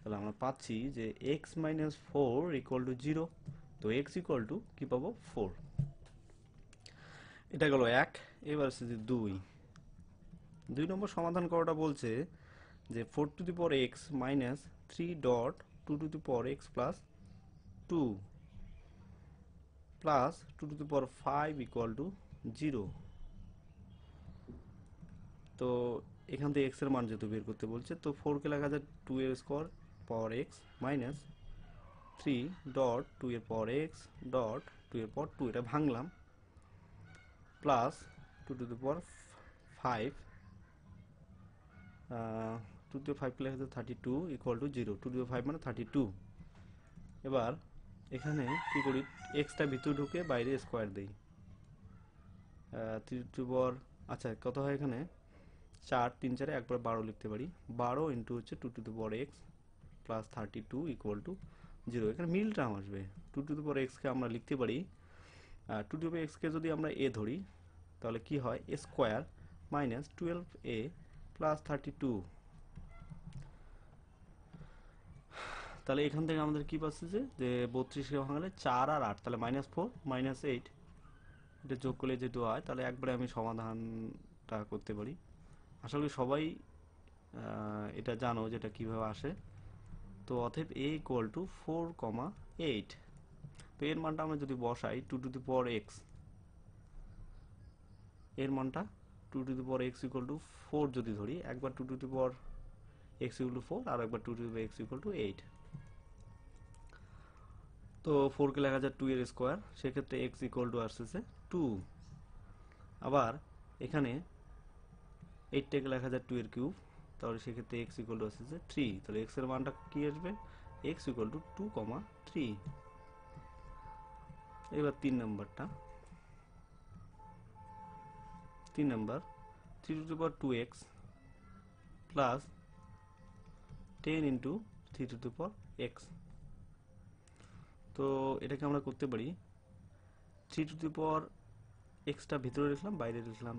তাহলে আমরা পাচ্ছি যে x minus four equal to zero তো এক্স ইকুয়াল টু কী পাবো ফোর এটা গেল এক এবার আসছে যে দুই দুই নম্বর সমাধান করাটা বলছে যে four to the power x minus three dot two to the power x plus two plus two to the power five equal to zero তো এখান থেকে এক্সের মান যেহেতু বের করতে বলছে তো ফোরকে লেখা যায় টু এর square power x minus three dot two এর পাওয়ার এক্স ডট টু এর পাওয়ার টু এটা ভাঙলাম plus two to the power five two to five plus thirty two equal to zero two to five মানে thirty two এবার এখানে কি করি extra ভিতরে ঢুকে বাইরে স্কোয়ার দিই থ্রি টু পর আচ্ছা কত হয় এখানে চার তিন চারে একবার বারো লিখতে পারি বারো ইন্টু হচ্ছে two to power x plus thirty two equal to zero এখানে মিল টার্ম আসবে টু টু পর এক্সকে আমরা লিখতে পারি টু টু এক্সকে যদি আমরা এ ধরি তাহলে কি হয় a square minus twelve a plus thirty two তাহলে এখান থেকে আমাদের কি পাচ্ছে যে যে বত্রিশকে ভাঙালে চার আর আট তাহলে মাইনাস ফোর মাইনাস এইট এটা যোগ করলে যেহেতু হয় তাহলে একবারে আমি সমাধানটা করতে পারি আসলে সবাই এটা জানো যেটা কিভাবে আসে তো অথব এ ইকুয়াল টু ফোর কমা এইট তো এর মানটা আমরা যদি বসাই two to the power x এর মানটা two to the power x equal to four যদি ধরি একবার two to the power x equal to four আর একবার two to the power x equal to eight তো ফোরকে লেখা যায় টু এর স্কোয়ার সেক্ষেত্রে এক্স ইকুয়াল টু আসতেছে টু আবার এখানে এইটটাকে লেখা যায় টু এর কিউব তাহলে সেক্ষেত্রে এক্স ইকুয়াল টু আসতেছে থ্রি তাহলে এক্স এর মানটা কী আসবে এক্স ইকুয়াল টু টু কমা থ্রি এবার তিন নম্বরটা তিন number three to the power two x plus ten into three to the power x তো এটাকে আমরা করতে পারি থ্রি টু দি পাওয়ার এক্সটা ভিতরে রেখলাম বাইরে রেখলাম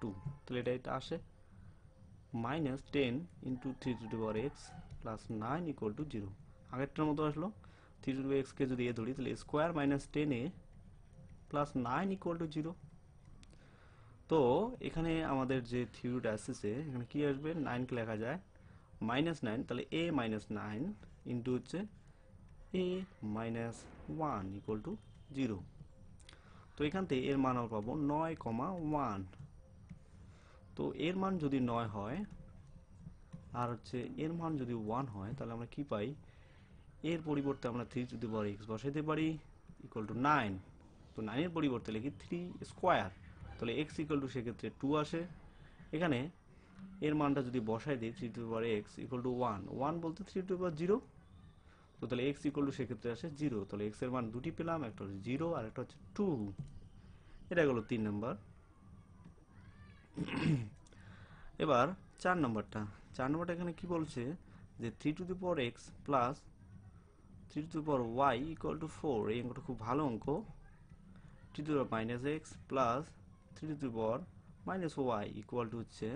টু তাহলে এটা এটা আসে minus ten into three to the power x plus nine equal to zero আগেরটার মতো আসলো থ্রি টু দি এক্সকে যদি এ ধরি তাহলে square minus ten a plus nine equal to zero তো এখানে আমাদের যে থিওরিটা আসতেছে এখানে কী আসবে নাইনকে লেখা যায় মাইনাস নাইন তাহলে এ মাইনাস নাইন ইন্টু হচ্ছে a minus one equal to zero তো এখান থেকে এর মান পাবো নয় কমা ওয়ান তো এর মান যদি নয় হয় আর হচ্ছে এর মান যদি ওয়ান হয় তাহলে আমরা কি পাই এর পরিবর্তে আমরা থ্রি যদি দি এক্স বসাইতে পারি ইকুয়াল টু নাইন তো নাইনের পরিবর্তে লিখি থ্রি স্কোয়ার তাহলে এক্স ইকুয়াল টু সেক্ষেত্রে টু আসে এখানে এর মানটা যদি বসাই দিই three to power x equal to one one বলতে থ্রি টু পাওয়ার জিরো তো তাহলে এক্স ইকুয়াল টু সেক্ষেত্রে আসে জিরো তাহলে এক্সের মান দুটি পেলাম একটা হচ্ছে জিরো আর একটা হচ্ছে টু এটা গেল তিন নম্বর এবার চার নম্বরটা চার নম্বরটা এখানে কি বলছে যে three to the power x plus three to the power Y equal to four এই অঙ্কটা খুব ভালো অঙ্ক three to power minus x plus three to power minus Y equal to হচ্ছে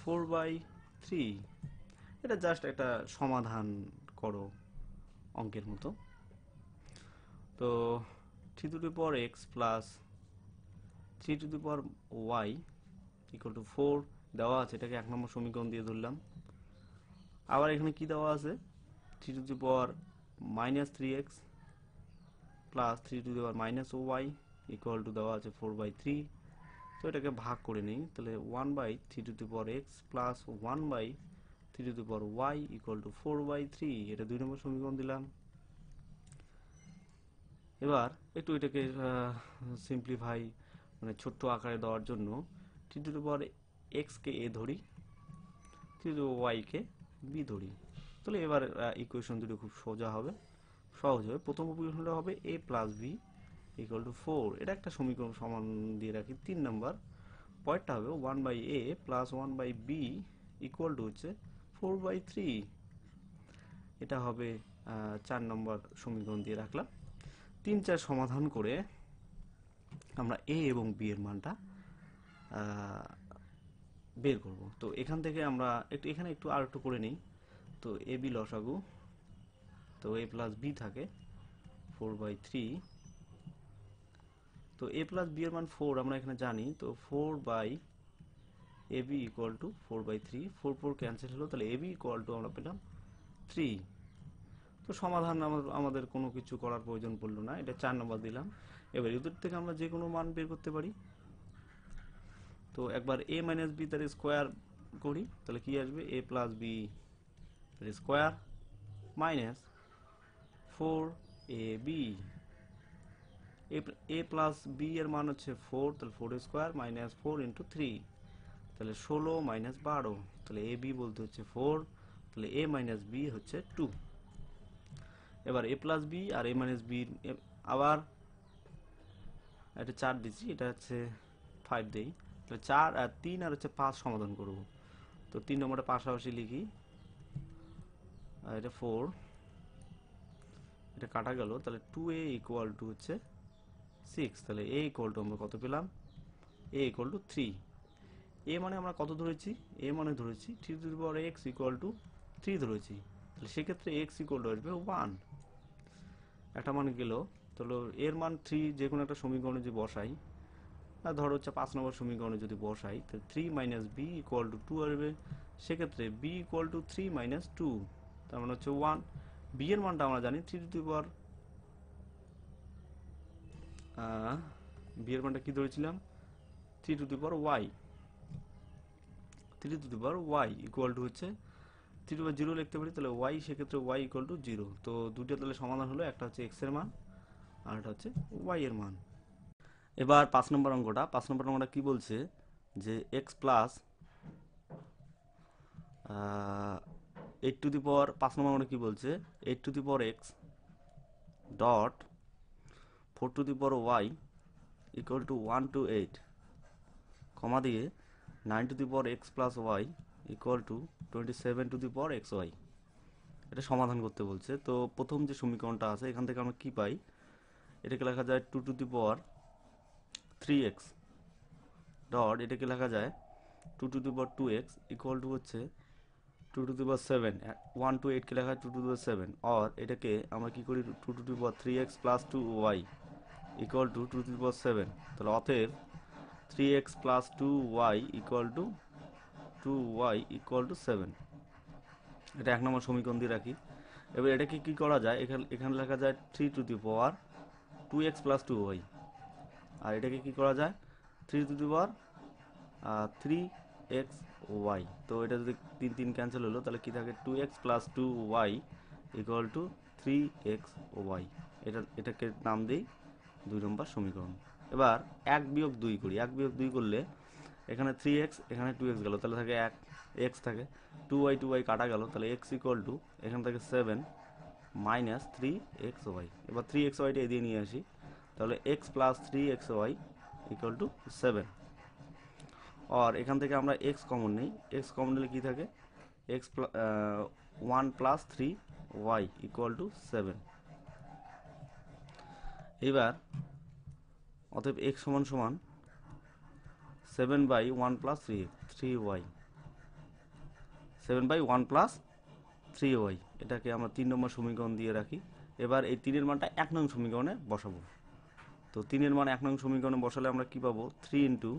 ফোর বাই থ্রি এটা জাস্ট একটা সমাধান করো অঙ্কের মতো তো three to the power x plus three to the power Y equal to four দেওয়া আছে এটাকে এক নম্বর সমীকরণ দিয়ে ধরলাম আবার এখানে কি দেওয়া আছে three to the power minus three x plus three to the power minus Y equal to দেওয়া আছে ফোর বাই থ্রি তো এটাকে ভাগ করে নিই তাহলে one by three to the power x plus one by three to the power Y equal to four by three এটা দুই নম্বর সমীকরণ দিলাম এবার একটু এটাকে সিম্পলিফাই মানে ছোট্ট আকারে দেওয়ার জন্য থ্রি টু দি পাওয়ার এক্সকে এ ধরি থ্রি টু ওয়াইকে বি ধরি তাহলে এবার ইকুয়েশন দুটো খুব সোজা হবে সহজ হবে প্রথম ইকুয়েশনটা হবে a plus b equal to four এটা একটা সমীকরণ সমান দিয়ে রাখি তিন নাম্বার পয়েন্টটা হবে one by A plus one by B equal to হচ্ছে ফোর বাই থ্রি এটা হবে চার নম্বর সমীকরণ দিয়ে রাখলাম তিন চার সমাধান করে আমরা এ এবং বি এর মানটা বের করব তো এখান থেকে আমরা একটু এখানে একটু আর একটু করে নিই তো এ বি লসাগু তো এ প্লাস বি থাকে ফোর বাই থ্রি তো এ প্লাস বি এর মান ফোর আমরা এখানে জানি তো four by a B equal to four by three four four cancel হলো তাহলে এ বি ইকুয়াল টু আমরা পেলাম থ্রি তো সমাধান আমাদের কোনো কিছু করার প্রয়োজন পড়লো না এটা চার নম্বর দিলাম এবার এদের থেকে আমরা যে কোনো মান বের করতে পারি তো একবার এ মাইনাস বি তার স্কোয়ার করি তাহলে কি আসবে a plus b square minus four a b a plus b এর মান হচ্ছে ফোর তাহলে four square minus four into three তাহলে ষোলো মাইনাস বারো তাহলে এ বি বলতে হচ্ছে ফোর তাহলে এ মাইনাস বি হচ্ছে টু এবার এ প্লাস বি আর এ মাইনাস বি আবার একটা চার দিচ্ছি এটা হচ্ছে ফাইভ দেই তাহলে চার আর তিন আর হচ্ছে পাঁচ সমাধান করব তো তিন নম্বরটা পাশাপাশি লিখি আর এটা ফোর এটা কাটা গেল তাহলে টু এ ইকুয়াল টু হচ্ছে সিক্স তাহলে এ ইকোয়াল টু আমরা কত পেলাম a equal to three a মানে আমরা কত ধরেছি এ মানে ধরেছি three to the power x equal to three ধরেছি তাহলে সেক্ষেত্রে এক্স ইকোয়াল টু আসবে ওয়ান একটা মান গেল তাহলে এর মান থ্রি যে কোনো একটা সমীকরণে যদি বসাই আর ধরো হচ্ছে পাঁচ নম্বর সমীকরণে যদি বসাই তাহলে three minus b equal to two আসবে সেক্ষেত্রে b equal to three minus two তার মানে হচ্ছে ওয়ান বি এর মানটা আমরা জানি থ্রি টু দি পাওয়ার বিয়ের মানটা কী ধরেছিলাম three to the power y three to the power Y equal to হচ্ছে থ্রি টু পাওয়ার জিরো লিখতে পারি তাহলে ওয়াই সেক্ষেত্রে ওয়াই ইকুয়াল টু জিরো তো দুটো তাহলে সমাধান হলো একটা হচ্ছে এক্সের মান আর একটা হচ্ছে ওয়াই এর মান এবার পাঁচ নম্বর অঙ্কটা পাঁচ নম্বর অঙ্কটা কী বলছে যে x plus eight to the power পাঁচ নম্বর অঙ্কটা কী বলছে eight to the power x dot four to the power Y equal to one two eight কমা দিয়ে nine to the power x plus y equal to twenty seven to the power x y এটা সমাধান করতে বলছে তো প্রথম যে সমীকরণটা আছে এখান থেকে আমরা কী পাই এটাকে লেখা যায় two to the power three x dot এটাকে লেখা যায় two to the power two x equal to হচ্ছে two to the power seven one two এইটকে লেখা হয় two to the power seven or এটাকে আমরা কী করি two to the power three x plus two Y equal to two to power seven তাহলে other three x plus two Y equal to two Y equal to seven এটা এক নম্বর সমীকরণ দিয়ে রাখি এবার এটাকে কী করা যায় এখানে এখানে লেখা যায় three to the power two x plus two y আর এটাকে কী করা যায় three to the power three x y তো এটা যদি তিন তিন ক্যান্সেল হলো তাহলে কী থাকে two x plus two Y equal to three x y এটা এটাকে নাম দিই দুই নম্বর সমীকরণ এবার এক বিয়োগ দুই করি এক বিয়োগ দুই করলে এখানে থ্রি এক্স এখানে টু এক্স গেলো তাহলে থাকে এক এক্স থাকে টু ওয়াই টু ওয়াই কাটা গেল তাহলে এক্স ইকুয়াল টু এখান থেকে seven minus three x y এবার থ্রি এক্স ওয়াইটা এদিকে নিয়ে আসি তাহলে x plus three x Y equal to seven আর এখান থেকে আমরা এক্স কমন নেই এক্স কমন নিলে কী থাকে x one plus three y equal to seven এবার অতএব এক্স সমান সমান seven by one plus three three y seven by one plus three y এটাকে আমরা তিন নম্বর সমীকরণ দিয়ে রাখি এবার এই তিনের মানটা এক নং সমীকরণে বসাবো তো তিনের মান এক নং সমীকরণে বসালে আমরা কী পাবো থ্রি ইন্টু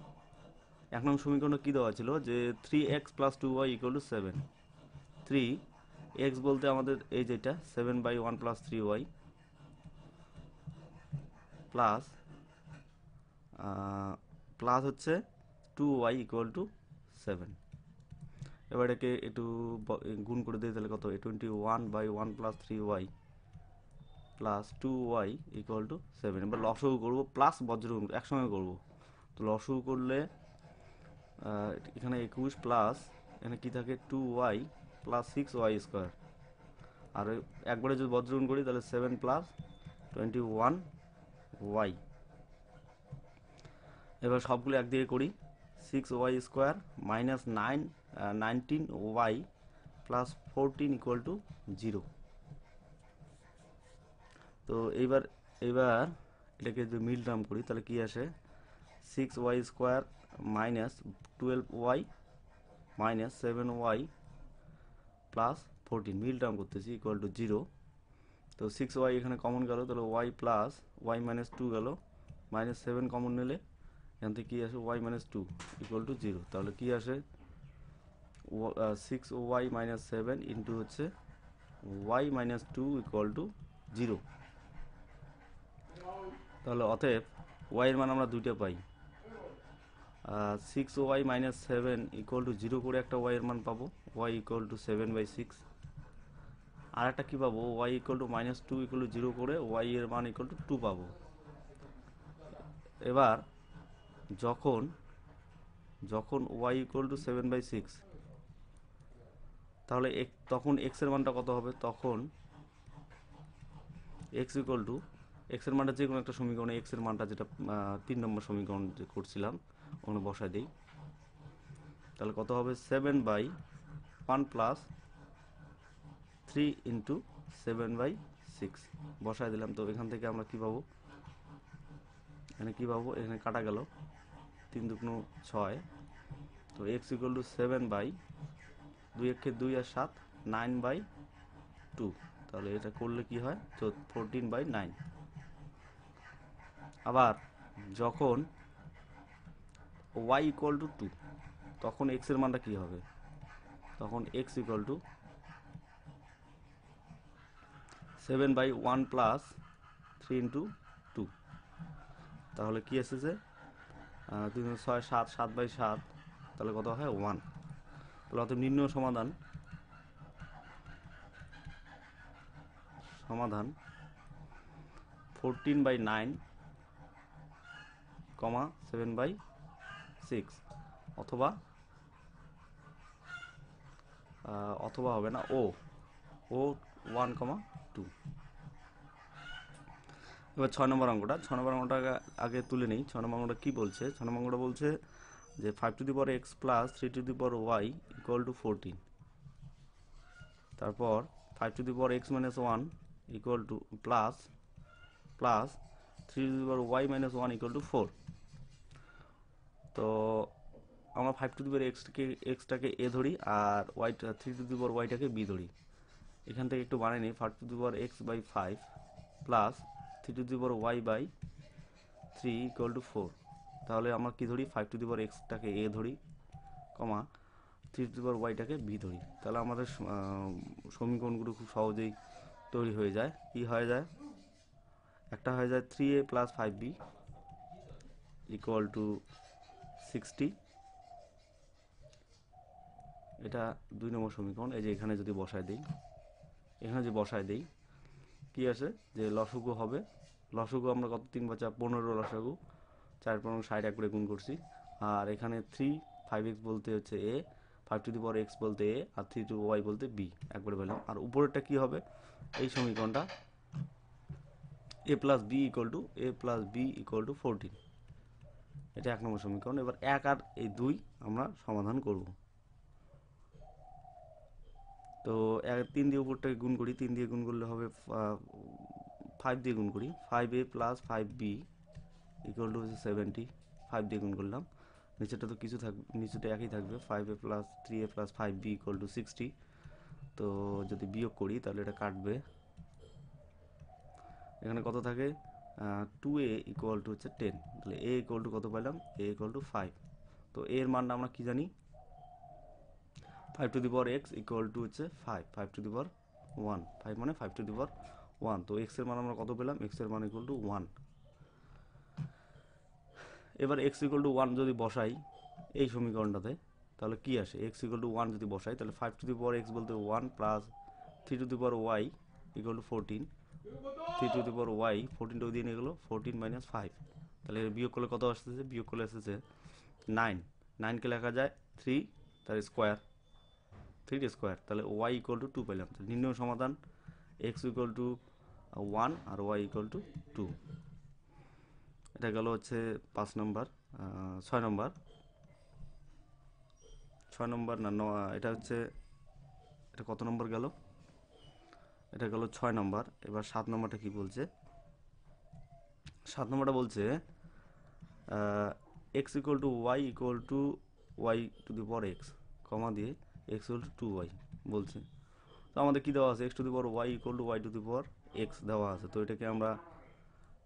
এক নং সমীকরণে কী দেওয়া ছিল যে three x plus two Y equal to seven three x বলতে আমাদের এই যেটা seven by one plus three y plus plus uh, হচ্ছে two Y equal to seven এবার এটাকে একটু গুণ করে দিই তাহলে কত twenty one by one plus three y plus two Y equal to seven এবার লসও করবো প্লাস বজ্রগুণ একসঙ্গে করবো তো লসও করলে এখানে একুশ প্লাস এখানে কী থাকে two y plus six y square আর একবারে যদি বজ্রগুণ করি তাহলে seven plus twenty one y এবার সবগুলো একদিকে করি six y square minus nine nineteen y plus fourteen equal to zero তো এইবার এবার এটাকে যদি মিল টার্ম করি তাহলে কি আসে six y square minus twelve y minus seven y plus fourteen middle term করতেছি ইকুয়াল টু জিরো তো সিক্স ওয়াই এখানে কমন গেল তাহলে y plus y minus two গেল মাইনাস সেভেন কমন নিলে এখান থেকে কী আসে y minus two equal to zero তাহলে কী আসে six y minus seven into হচ্ছে y minus two equal to zero তাহলে অতএব ওয়াইয়ের মান আমরা দুইটা পাই six y minus seven equal to zero করে একটা ওয়াইয়ের মান পাবো y equal to seven by six আর একটা কী পাবো y equal to minus two equal to zero করে ওয়াই এর মান ইকুয়াল টু টু পাবো এবার যখন যখন y equal to seven by six তাহলে এক তখন এক্সের মানটা কত হবে তখন এক্স ইকুয়াল টু এক্সের মানটা যে কোনো একটা সমীকরণে এক্সের মানটা যেটা তিন নম্বর সমীকরণ যে করছিলাম ওখানে বসায় দিই তাহলে কত হবে seven by one plus three into seven by six বসায় দিলাম তো এখান থেকে আমরা কি পাবো এখানে কি পাবো এখানে কাটা গেল তিন দুগ্ন ছয় তো x equal to seven by দুই একে দুই আর সাত নাইন বাই টু তাহলে এটা করলে কি হয় ফোরটিন বাই নাইন আবার যখন ওয়াই ইকুয়াল টু টু তখন এক্সের মানটা কি হবে তখন x to seven by one plus three into two তাহলে কি এসেছে তিন ছয় সাত সাত বাই সাত তাহলে কত হয় ওয়ান তাহলে অত নিম্ন সমাধান সমাধান fourteen by nine comma seven by six অথবা অথবা হবে না ও ও ওয়ান কমা টু এবার ছ নম্বর অঙ্কটা ছ নম্বর অঙ্কটা আগে তুলে নিই ছ নম্বর অঙ্কটা কী বলছে ছ নম্বর অঙ্কটা বলছে যে five to the power x plus three to the power Y equal to fourteen তারপর five to the power x minus one equal to plus plus three to the power Y minus one equal to four তো আমরা five to the পর এক্সটাকে এক্সটাকে a ধরি আর ওয়াইটা three to the পর ওয়াইটাকে b ধরি এখান থেকে একটু বানিয়ে নিই four to the power x by five plus three to the power Y by three equal to four তাহলে আমরা কী ধরি ফাইভ টু দি পাওয়ার এক্সটাকে এ ধরি comma three to the power ওয়াইটাকে বি ধরি তাহলে আমাদের সমীকরণগুলো খুব সহজেই তৈরি হয়ে যায় কি হয়ে যায় একটা হয়ে যায় three a plus five b equal to sixty এটা দুই নম্বর সমীকরণ এই যে এখানে যদি বসায় দিই এখানে যে বসায় দেই কি আছে যে লসগু হবে লসগু আমরা কত তিন বাচ্চা পনেরো লসগু চার পনেরো ষাট এক করে গুণ করছি আর এখানে থ্রি ফাইভ এক্স বলতে হচ্ছে a five to the power x বলতে এ আর থ্রি টু ওয়াই বলতে বি একবারে বললাম আর উপরেরটা কী হবে এই সমীকরণটা a plus b equal to a plus b equal to fourteen এটা এক নম্বর সমীকরণ এবার এক আর এই দুই আমরা সমাধান করবো তো তিন দিয়ে উপরটাকে গুণ করি তিন দিয়ে গুণ করলে হবে ফাইভ দিয়ে গুণ করি five a plus five b equal to হচ্ছে সেভেন্টি ফাইভ দিয়ে গুণ করলাম নিচেটা তো কিছু থাক নিচেটা একই থাকবে five a plus three a plus five b equal to sixty তো যদি বিয়োগ করি তাহলে এটা কাটবে এখানে কত থাকে টু এ ইকুয়াল টু হচ্ছে টেন তাহলে এ ইকুয়াল টু কত পেলাম এ ইকুয়াল টু ফাইভ তো এর মানটা আমরা কি জানি five to the power x equal to হচ্ছে five five to the power one five মানে five to the power one তো এক্সের মান আমরা কত পেলাম এক্সের মান ইকুয়াল টু ওয়ান এবার এক্স ইকুয়াল টু ওয়ান যদি বসাই এই সমীকরণটাতে তাহলে কি আসে এক্স ইকুয়াল টু ওয়ান যদি বসাই তাহলে five to the power x বলতে one plus three to the power Y equal to fourteen three to the power y ফোরটিনটা দিয়ে নিয়ে এগুলো ফোরটিন মাইনাস ফাইভ তাহলে বিয়োগ করলে কত আসতেছে বিয়োগ করলে এসেছে নাইন নাইনকে লেখা যায় থ্রি তার স্কোয়ার থ্রি ডি স্কোয়ার তাহলে ওয়াই ইকুয়াল টু টু পেলাম নির্ণয় সমাধান এক্স ইকুয়াল টু ওয়ান আর ওয়াই ইকুয়াল টু টু এটা গেল হচ্ছে পাঁচ নম্বর uh, ছয় নম্বর ছয় নম্বর না ন এটা হচ্ছে এটা কত নম্বর গেল এটা গেল ছয় নম্বর এবার সাত নম্বরটা কি বলছে সাত নম্বরটা বলছে x equal to Y equal to Y to the power x কমা দিয়ে এক্স ইকুয়াল টু ওয়াই বলছে তো আমাদের কী দেওয়া আছে x to the power Y equal to Y to the power x দেওয়া আছে তো এটাকে আমরা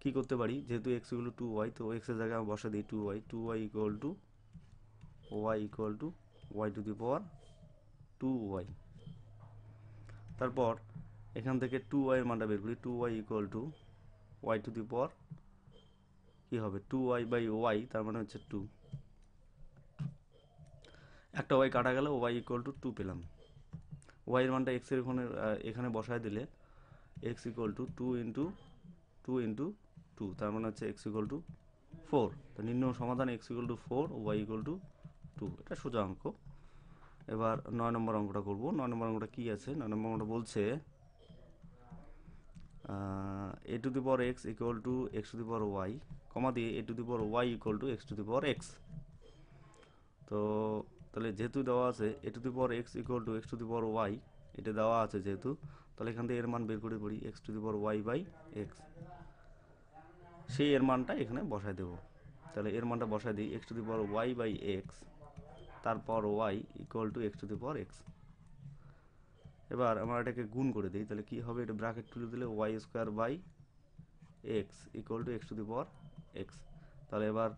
কী করতে পারি যেহেতু এক্স ইকুয়াল টু ওয়াই তো এক্সের জায়গায় আমরা বসা দিই two Y two Y equal to Y equal to Y to the power two y তারপর এখান থেকে টু ওয়াইয়ের মানটা বের করি two Y equal to Y to the power কী হবে টু ওয়াই বাই ওয়াই তার মানে হচ্ছে টু একটা ওয়াই কাটা গেল ওয়াই ইকুয়াল টু টু পেলাম ওয়াইয়ের মানটা এক্সের ওখানে এখানে বসায় দিলে x equal to two into two into two তার মানে হচ্ছে এক্স ইকুয়াল টু ফোর তো নিম্ন সমাধান x equal to four y equal to two এটা সোজা অঙ্ক এবার নয় নম্বর অঙ্কটা করব নয় নম্বর অঙ্কটা কী আছে নয় নম্বর অঙ্কটা বলছে a to the power x equal to x to the power y comma দিয়ে a to the power Y equal to x to the power x তো তাহলে যেহেতু দেওয়া আছে a to the power x equal to x to the power y এটা দেওয়া আছে যেহেতু তাহলে এখান থেকে এর মান বের করে পড়ি x to the power Y by x সেই এর মানটা এখানে বসায় দেব তাহলে এর মানটা বসায় দিই x to the power Y by x তারপর y equal to x to the power x এবার আমরা এটাকে গুণ করে দিই তাহলে কি হবে এটা ব্র্যাকেট তুলে দিলে y square by x equal to x to the power x তাহলে এবার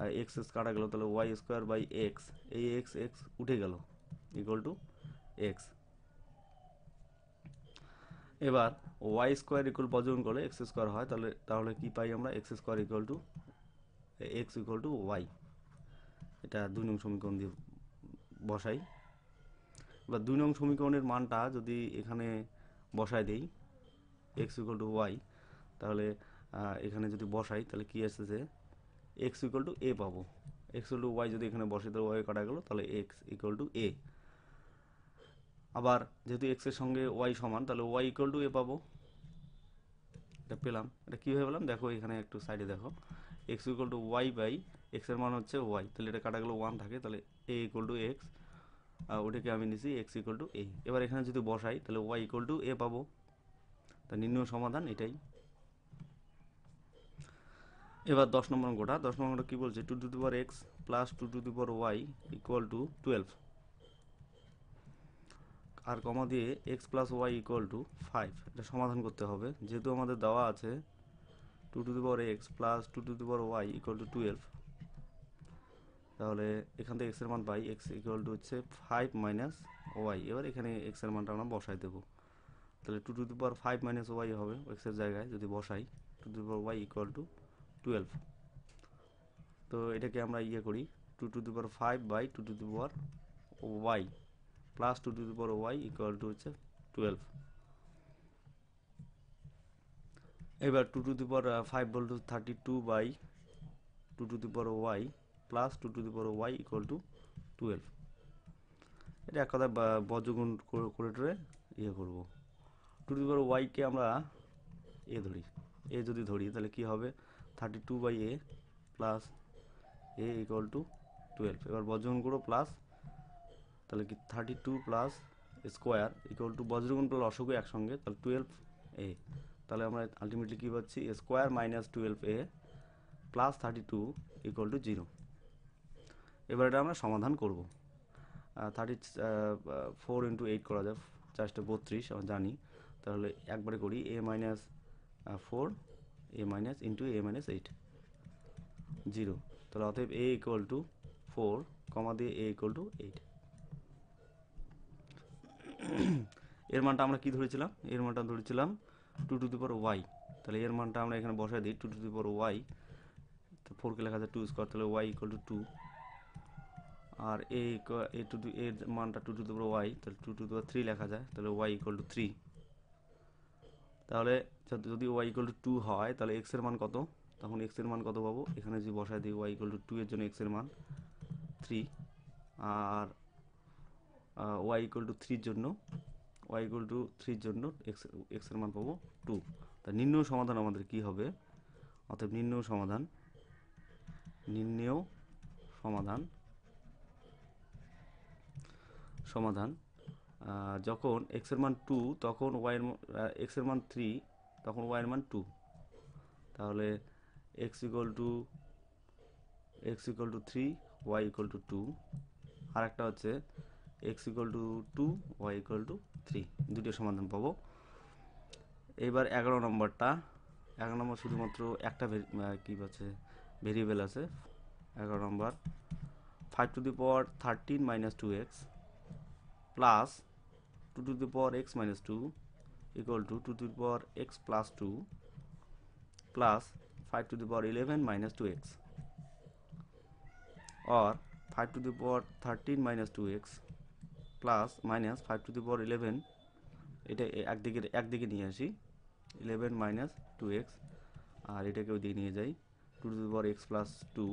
আর এক্স এক্স কাটা গেল তাহলে ওয়াই স্কোয়ার বাই এক্স এই এক্স এক্স উঠে গেল ইকুয়াল টু এক্স এবার ওয়াই স্কোয়ার ইকুয়াল বর্জন করলে এক্স স্কোয়ার হয় তাহলে তাহলে কী পাই আমরা x square equal to x equal to y এটা দুই নং সমীকরণ দিয়ে বসাই এবার দুই নং সমীকরণের মানটা যদি এখানে বসাই দেই এক্স ইকুয়াল টু ওয়াই তাহলে এখানে যদি বসাই তাহলে কী আসতেছে এক্স ইকুয়াল টু এ পাবো এক্স ইকুয়াল টু ওয়াই যদি এখানে বসে তাহলে ওয়াই কাটা গেলো তাহলে এক্স ইকুয়াল টু এ আবার যেহেতু এক্সের সঙ্গে ওয়াই সমান তাহলে ওয়াই ইকুয়াল টু এ পাবো এটা পেলাম এটা কীভাবে পেলাম দেখো এখানে একটু সাইডে দেখো x equal to Y by এক্সের মান হচ্ছে ওয়াই তাহলে এটা কাটা গেলো ওয়ান থাকে তাহলে এ ইকুয়াল টু এক্স আর ওটাকে আমি নিছি এক্স ইকুয়াল টু এ এবার এখানে যদি বসাই তাহলে ওয়াই ইকুয়াল টু এ পাবো তা নিম্ন সমাধান এটাই এবার দশ নম্বর অঙ্কটা দশ নম্বর অঙ্কটা কী বলছে two to the power x plus two to the power y equal to twelve আর কমা দিয়ে x plus y equal to five এটা সমাধান করতে হবে যেহেতু আমাদের দেওয়া আছে two to the power x plus two to the power y equal to twelve তাহলে এখান থেকে এক্সের মান পাই এক্স ইকুয়াল টু হচ্ছে ফাইভ মাইনাস ওয়াই এবার এখানে এক্সের মানটা আমরা বসাই দেব তাহলে two to the power five minus y হবে এক্সের জায়গায় যদি বসাই two to power y equal to twelve তো এটাকে আমরা ইয়ে করি two to the power five by two to the power y plus two to the power Y equal to হচ্ছে টুয়েলভ এবার two to the power five to thirty two by two to the power y plus two to the power Y equal to twelve এটা এক কথায় বজ্রগুণ করে টরে ইয়ে করব two to the পাওয়ার ওয়াইকে আমরা এ ধরি এ যদি ধরি তাহলে কি হবে thirty two by A plus a equal to twelve এবার বজ্রগুণ করো প্লাস তাহলে কি thirty two plus square equal to বজ্রগুণ প্লাস অসুখে একসঙ্গে তাহলে টুয়েলভ এ তাহলে আমরা আলটিমেটলি কী পাচ্ছি square minus twelve a plus thirty two equal to zero এবার এটা আমরা সমাধান করব থার্টি ফোর ইন্টু এইট করা যায় চারটা বত্রিশ আমরা জানি তাহলে একবারে করি a minus four a minus into a minus eight zero তাহলে অতএব a equal to four comma দিয়ে এ ইকুয়াল টু এইট এর মানটা আমরা কি ধরেছিলাম এর মানটা ধরেছিলাম two to the power Y তাহলে এর মানটা আমরা এখানে বসাই দিই two to the power Y তো ফোরকে লেখা যায় টু স্কোয়ার তাহলে ওয়াই ইকুয়াল টু টু আর এ টু এর মানটা two to the power y তাহলে two to the power three লেখা যায় তাহলে ওয়াই ইকুয়াল টু থ্রি তাহলে যদি ওয়াই ইকুয়াল টু টু হয় তাহলে এক্সের মান কত তখন এক্সের মান কত পাবো এখানে যদি বসায় দিই ওয়াই ইকুয়াল টু টু এর জন্য এক্সের মান থ্রি আর ওয়াই ইকুয়াল টু থ্রির জন্য ওয়াই ইকুয়াল টু থ্রির জন্য এক্স এক্সের মান পাবো টু তা নিম্ন সমাধান আমাদের কি হবে অর্থাৎ নিম্ন সমাধান নিম্নেও সমাধান সমাধান যখন এক্সের মান টু তখন ওয়াইয়ের এক্সের মান থ্রি তখন ওয়াইয়ের মান টু তাহলে x equal to x equal to three y equal to two আর একটা হচ্ছে x equal to two Y equal to three দুটো সমাধান পাব এবার এগারো নম্বরটা এগারো নম্বর শুধুমাত্র একটা কী আছে ভেরিয়েবেল আছে এগারো number five to the power thirteen minus two x plus 2 to the power x minus 2 equal to 2 to the power x plus 2 plus 5 to the power 11 minus 2x or 5 to the power 13 minus 2x plus minus five to the power eleven এটা একদিকে একদিকে নিয়ে আসি eleven minus two x আর এটাকেও দিয়ে নিয়ে যাই two to the power x plus two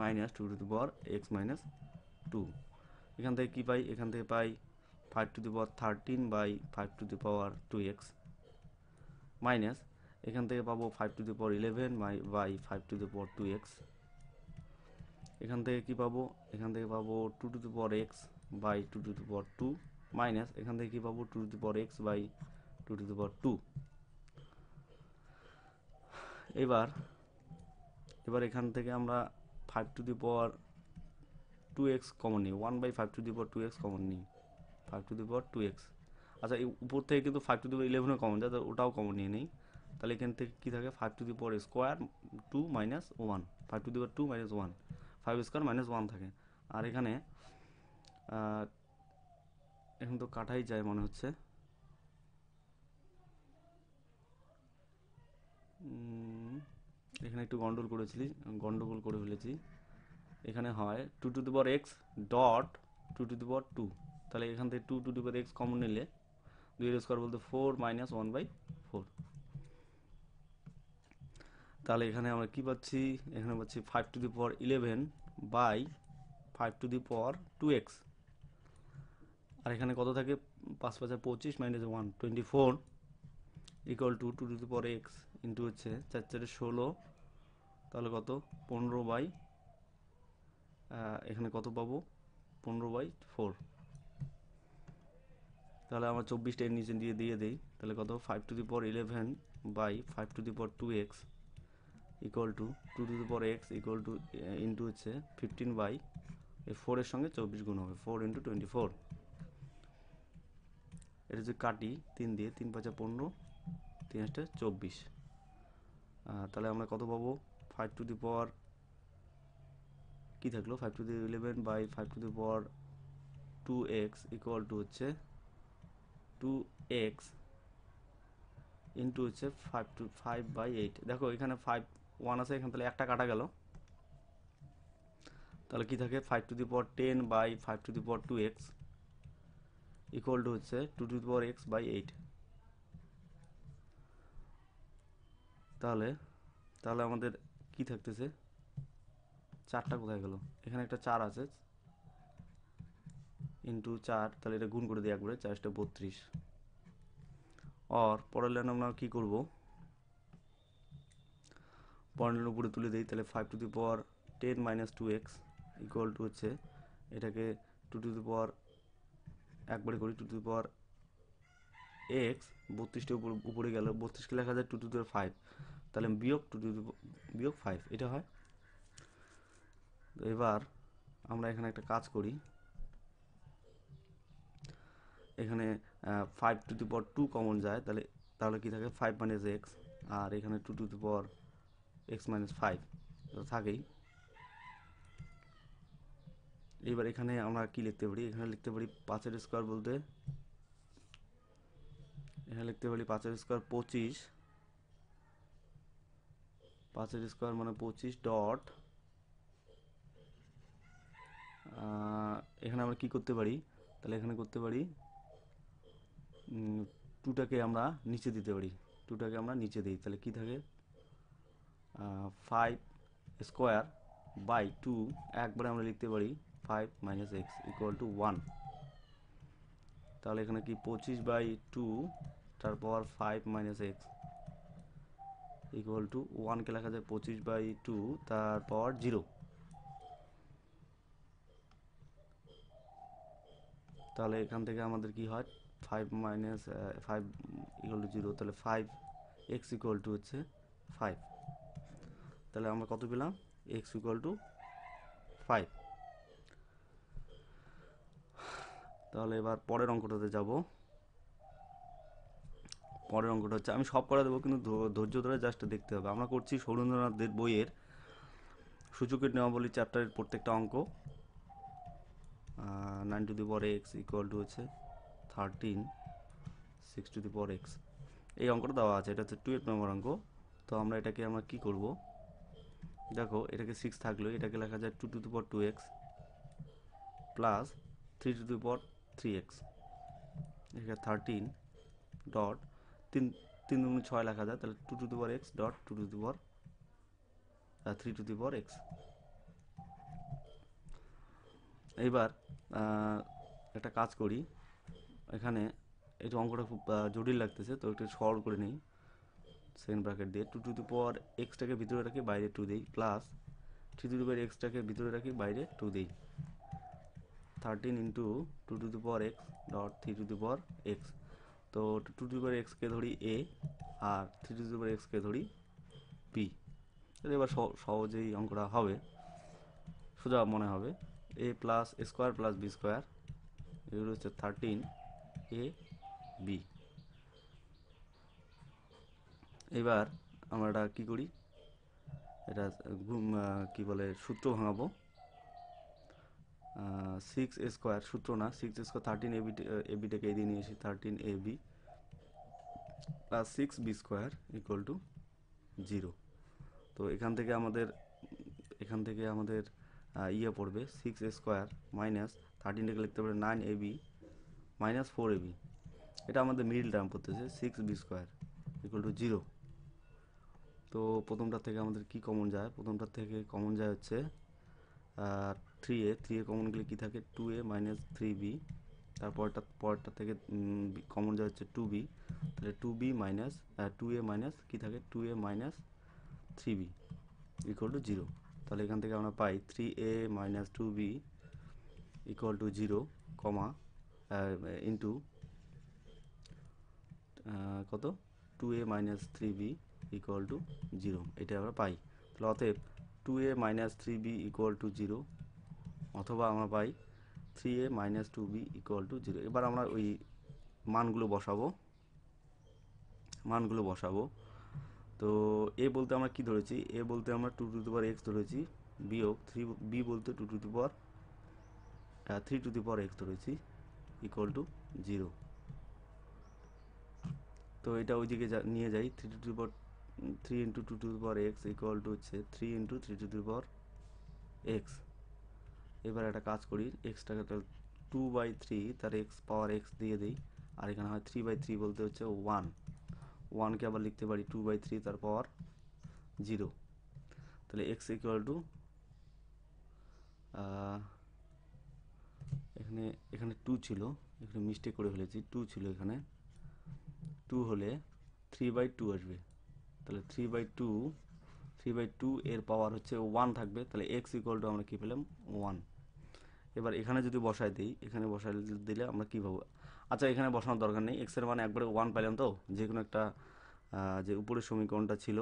minus two to the power x minus two এখান থেকে কী পাই এখান থেকে পাই five to the power thirteen by five to the power two x minus এখান থেকে পাবো five to the power eleven by by five to the power two x এখান থেকে কি পাবো এখান থেকে পাবো two to the power x by two to the power two minus এখান থেকে কি পাবো two to the power x by two to the power two এবার এবার এখান থেকে আমরা five to the power two x common নিই one by five to the power two x common নিই five to the power two x আচ্ছা এই উপর থেকে কিন্তু ফাইভ টু দি পাওয়ার ইলেভেনও কমন যায় ওটাও কমন নিয়ে নেই তাহলে এখান থেকে কী থাকে five to the power square two minus one five to the power two minus one five square minus one থাকে আর এখানে এখন তো কাটাই যায় মনে হচ্ছে এখানে একটু গন্ডগোল করেছিলি গন্ডগোল করে ফেলেছি এখানে হয় two to the power x dot two to the power two তাহলে এখান থেকে two to the power x common নিলে দুই এর স্কোয়ার বলতে four minus one by four তাহলে এখানে আমরা কি পাচ্ছি এখানে পাচ্ছি five to the power eleven by five to the power two x আর এখানে কত থাকে পাঁচ হাজার পঁচিশ minus one twenty four equal to two to the power x into হচ্ছে চার চারে ষোলো তাহলে কত পনেরো বাই এখানে কত পাবো পনেরো বাই ফোর তাহলে আমরা চব্বিশটা এর নিচে দিয়ে দিয়ে দিই তাহলে কত five to the power eleven by five to the power two x equal to two to the power x equal to into হচ্ছে ফিফটিন বাই এই ফোরের সঙ্গে চব্বিশ গুণ হবে ফোর ইন্টু টোয়েন্টি ফোর এটা যদি কাটি তিন দিয়ে তিন পাঁচা পনেরো তিন হাজার চব্বিশ তাহলে আমরা কত পাবো ফাইভ টু দি পর কী থাকলো five to the eleven by five to the power two x equal to হচ্ছে টু এক্স ইন্টু হচ্ছে five two five by eight দেখো এখানে ফাইভ ওয়ান আছে এখানে তাহলে একটা কাটা গেল তাহলে কি থাকে five to the power ten by five to the power two x equal to হচ্ছে two to the power x by eight তাহলে তাহলে আমাদের কি থাকতেছে চারটা কোথায় গেল এখানে একটা চার আছে চার তাহলে এটা গুণ করে দিই একবারে চারটা বত্রিশ অর পরের লাইন আমরা কী করব লাইন উপরে তুলে দিই তাহলে five to the power ten minus two x equal to হচ্ছে এটাকে টু টু দি পাওয়ার একবারে করি two to the power x বত্রিশটা উপর উপরে গেল বত্রিশকে লেখা যায় টু টু দি ফাইভ তাহলে বিয়োগ টু টু বিয়োগ ফাইভ এটা হয় তো এবার আমরা এখানে একটা কাজ করি এখানে five to the power two common যায় তাহলে তাহলে কি থাকে ফাইভ মাইনাস এক্স আর এখানে two to the power x minus five থাকেই এবার এখানে আমরা কি লিখতে পারি এখানে লিখতে পারি পাঁচের স্কোয়ার বলতে এখানে লিখতে পারি পাঁচের স্কোয়ার পঁচিশ পাঁচের স্কোয়ার মানে পঁচিশ ডট এখানে আমরা কি করতে পারি তাহলে এখানে করতে পারি টুটাকে আমরা নিচে দিতে পারি টুটাকে আমরা নিচে দিই তাহলে কি থাকে ফাইভ স্কোয়ার বাই টু একবারে আমরা লিখতে পারি five minus x equal to one তাহলে এখানে কি পঁচিশ বাই টু তারপর five minus x equal to ওয়ানকে লেখা যায় পঁচিশ বাই টু তারপর জিরো তাহলে এখান থেকে আমাদের কি হয় five minus five equal to zero তাহলে ফাইভ এক্স ইকুয়াল টু হচ্ছে ফাইভ তাহলে আমরা কত পেলাম এক্স ইকুয়াল টু ফাইভ তাহলে এবার পরের অঙ্কটাতে যাব পরের অঙ্কটা হচ্ছে আমি সব করে দেবো কিন্তু ধৈর্য ধরে জাস্ট দেখতে হবে আমরা করছি সৌরেন্দ্রনাথদের বইয়ের সূচকের নিয়মাবলী চ্যাপ্টারের প্রত্যেকটা অঙ্ক নাইন টু দি পরে এক্স ইকুয়াল টু হচ্ছে thirteen six to the power x এই অঙ্কটা দেওয়া আছে এটা হচ্ছে টুয়েলভ নম্বর অঙ্ক তো আমরা এটাকে আমরা কি করব দেখো এটাকে সিক্স থাকলেও এটাকে লেখা যায় two to the power two x plus three to the power three x এটা থার্টিন ডট তিন তিন দুগুণ ছয় লেখা যায় তাহলে two to the power x dot two to the power three to the power x এইবার একটা কাজ করি এখানে এই অঙ্কটা খুব জটিল লাগতেছে তো একটু সরল করে নেই সেকেন্ড ব্র্যাকেট দিয়ে টু টু পর পাওয়ার এক্সটাকে ভিতরে রাখি বাইরে টু দিই plus three to the power এক্সটাকে ভিতরে রাখি বাইরে টু দিই thirteen into two to the power x dot three to the power x তো টু টু দি পাওয়ার এক্সকে ধরি এ আর থ্রি টু দি পাওয়ার এক্সকে ধরি পি তাহলে এবার সহজেই অঙ্কটা হবে সোজা মনে হবে a plus square plus b square এগুলো হচ্ছে থার্টিন এ বি এবার আমরা কি করি এটা কি বলে সূত্র ভাঙাবো সিক্স স্কোয়ার সূত্র না সিক্স স্কোয়ার থার্টিন এবি এবিটাকে এদিকে নিয়ে এসে thirteen a B plus six b square equal to zero তো এখান থেকে আমাদের এখান থেকে আমাদের ইয়ে পড়বে সিক্স স্কোয়ার মাইনাস থার্টিনটাকে লিখতে পারে nine ab minus four ab এটা আমাদের মিডিল টার্ম পড়তেছে six b square equal to zero তো প্রথমটার থেকে আমাদের কি কমন যায় প্রথমটার থেকে কমন যায় হচ্ছে three a three a common গেলে কী থাকে two a minus three b তারপরটা পরটা থেকে কমন যায় হচ্ছে টু বি তাহলে two b minus two a minus কী থাকে two a minus three b equal to zero তাহলে এখান থেকে আমরা পাই three a minus two b equal to zero comma into কত two a minus three b equal to zero এটা আমরা পাই তাহলে অতএব two a minus three b equal to zero অথবা আমরা পাই three a minus two b equal to zero এবার আমরা ওই মানগুলো বসাবো মানগুলো বসাবো তো এ বলতে আমরা কি ধরেছি এ বলতে আমরা two to the power x ধরেছি বিয়োগ থ্রি বি বলতে two to the power three to the power x ধরেছি ইকুয়াল টু জিরো তো এটা ওইদিকে নিয়ে যাই three two to power three into two to power x equal to হচ্ছে three into three two to power x এবার একটা কাজ করি এক্সটাকে টু বাই থ্রি তার এক্স পাওয়ার এক্স দিয়ে দিই আর এখানে হয় থ্রি বাই থ্রি বলতে হচ্ছে ওয়ান ওয়ানকে আবার লিখতে পারি টু বাই থ্রি তার পাওয়ার জিরো তাহলে এক্স ইকুয়াল টু এখানে এখানে টু ছিল এখানে মিস্টেক করে ফেলেছি টু ছিল এখানে টু হলে থ্রি বাই টু আসবে তাহলে three by two three by two এর পাওয়ার হচ্ছে ওয়ান থাকবে তাহলে এক্স ইকুয়াল টু আমরা কী পেলাম ওয়ান এবার এখানে যদি বসাই দিই এখানে বসাই দিলে আমরা কী পাবো আচ্ছা এখানে বসানোর দরকার নেই এক্সের মানে একবারে ওয়ান পাইলাম তো যে কোনো একটা যে উপরের সমীকরণটা ছিল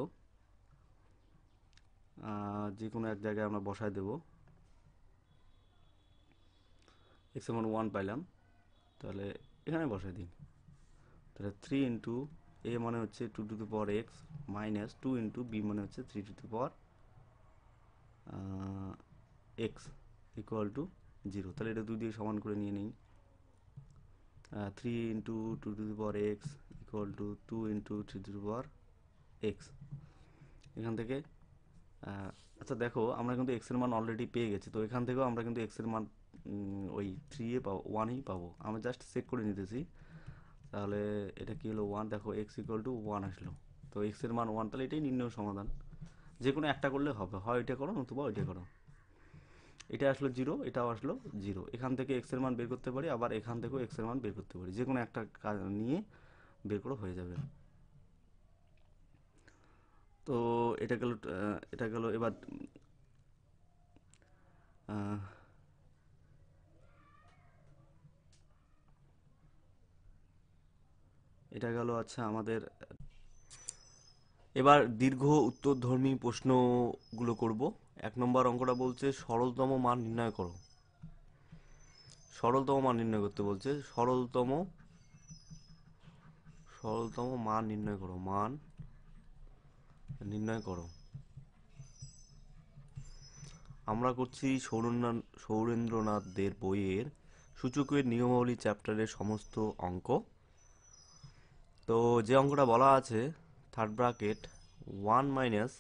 যে কোনো এক জায়গায় আমরা বসায় দেবো এক্স এমন ওয়ান পাইলাম তাহলে এখানে বসাই দিন তাহলে থ্রি ইন্টু এ মানে হচ্ছে two to the power x minus two into b মানে হচ্ছে three to the power x equal to zero তাহলে এটা দুই দিয়ে সমান করে নিয়ে নিই three into two to the power x equal to two into three to the power x এখান থেকে আচ্ছা দেখো আমরা কিন্তু এক্সের মান অলরেডি পেয়ে গেছি তো এখান থেকেও আমরা কিন্তু এক্সের মান ওই থ্রি এ পাবো ওয়ানেই পাবো আমি জাস্ট চেক করে নিতেছি তাহলে এটা কী হলো ওয়ান দেখো এক্স ইকুয়াল টু ওয়ান আসলো তো এক্সের মান ওয়ান তাহলে এটাই নির্ণয় সমাধান যে কোনো একটা করলে হবে হয় এটা করো নতুবা ওইটা করো এটা আসলো জিরো এটাও আসলো জিরো এখান থেকে এক্সের মান বের করতে পারি আবার এখান থেকেও এক্সের মান বের করতে পারি যে কোনো একটা কাজ নিয়ে বের করে হয়ে যাবে তো এটা গেল এটা গেল এবার এটা গেল আচ্ছা আমাদের এবার দীর্ঘ উত্তরধর্মী প্রশ্নগুলো করব এক নম্বর অঙ্কটা বলছে সরলতম মান নির্ণয় করো সরলতম মান নির্ণয় করতে বলছে সরলতম সরলতম মান নির্ণয় করো মান নির্ণয় করো আমরা করছি সৌরেন্দ্রনাথ সৌরেন্দ্রনাথ দের বইয়ের সূচকের নিয়মাবলী চ্যাপ্টারের সমস্ত অঙ্ক তো যে অঙ্কটা বলা আছে third bracket one minus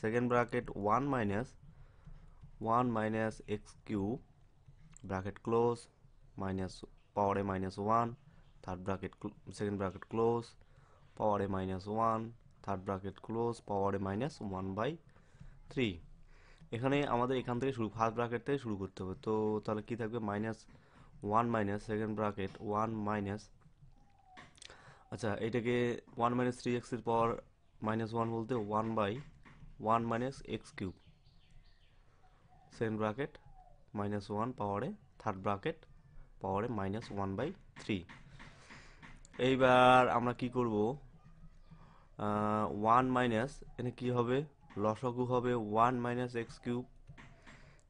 second bracket one minus one minus x cube bracket close minus পাওয়ারে minus one third bracket second bracket close পাওয়ারে minus one third bracket close পাওয়ারে মাইনাস ওয়ান বাই থ্রি এখানে আমাদের এখান থেকে শুরু first bracket থেকে শুরু করতে হবে তো তাহলে কী থাকবে minus one minus second bracket one minus আচ্ছা এটাকে ওয়ান মাইনাস থ্রি এক্স এর পাওয়ার মাইনাস ওয়ান বলতে one by one minus x cube second bracket minus one পাওয়ারে থার্ড ব্রাকেট পাওয়ারে মাইনাস ওয়ান বাই থ্রি এইবার আমরা কি করব ওয়ান মাইনাস এটা কী হবে লসকু হবে ওয়ান মাইনাস এক্স কিউব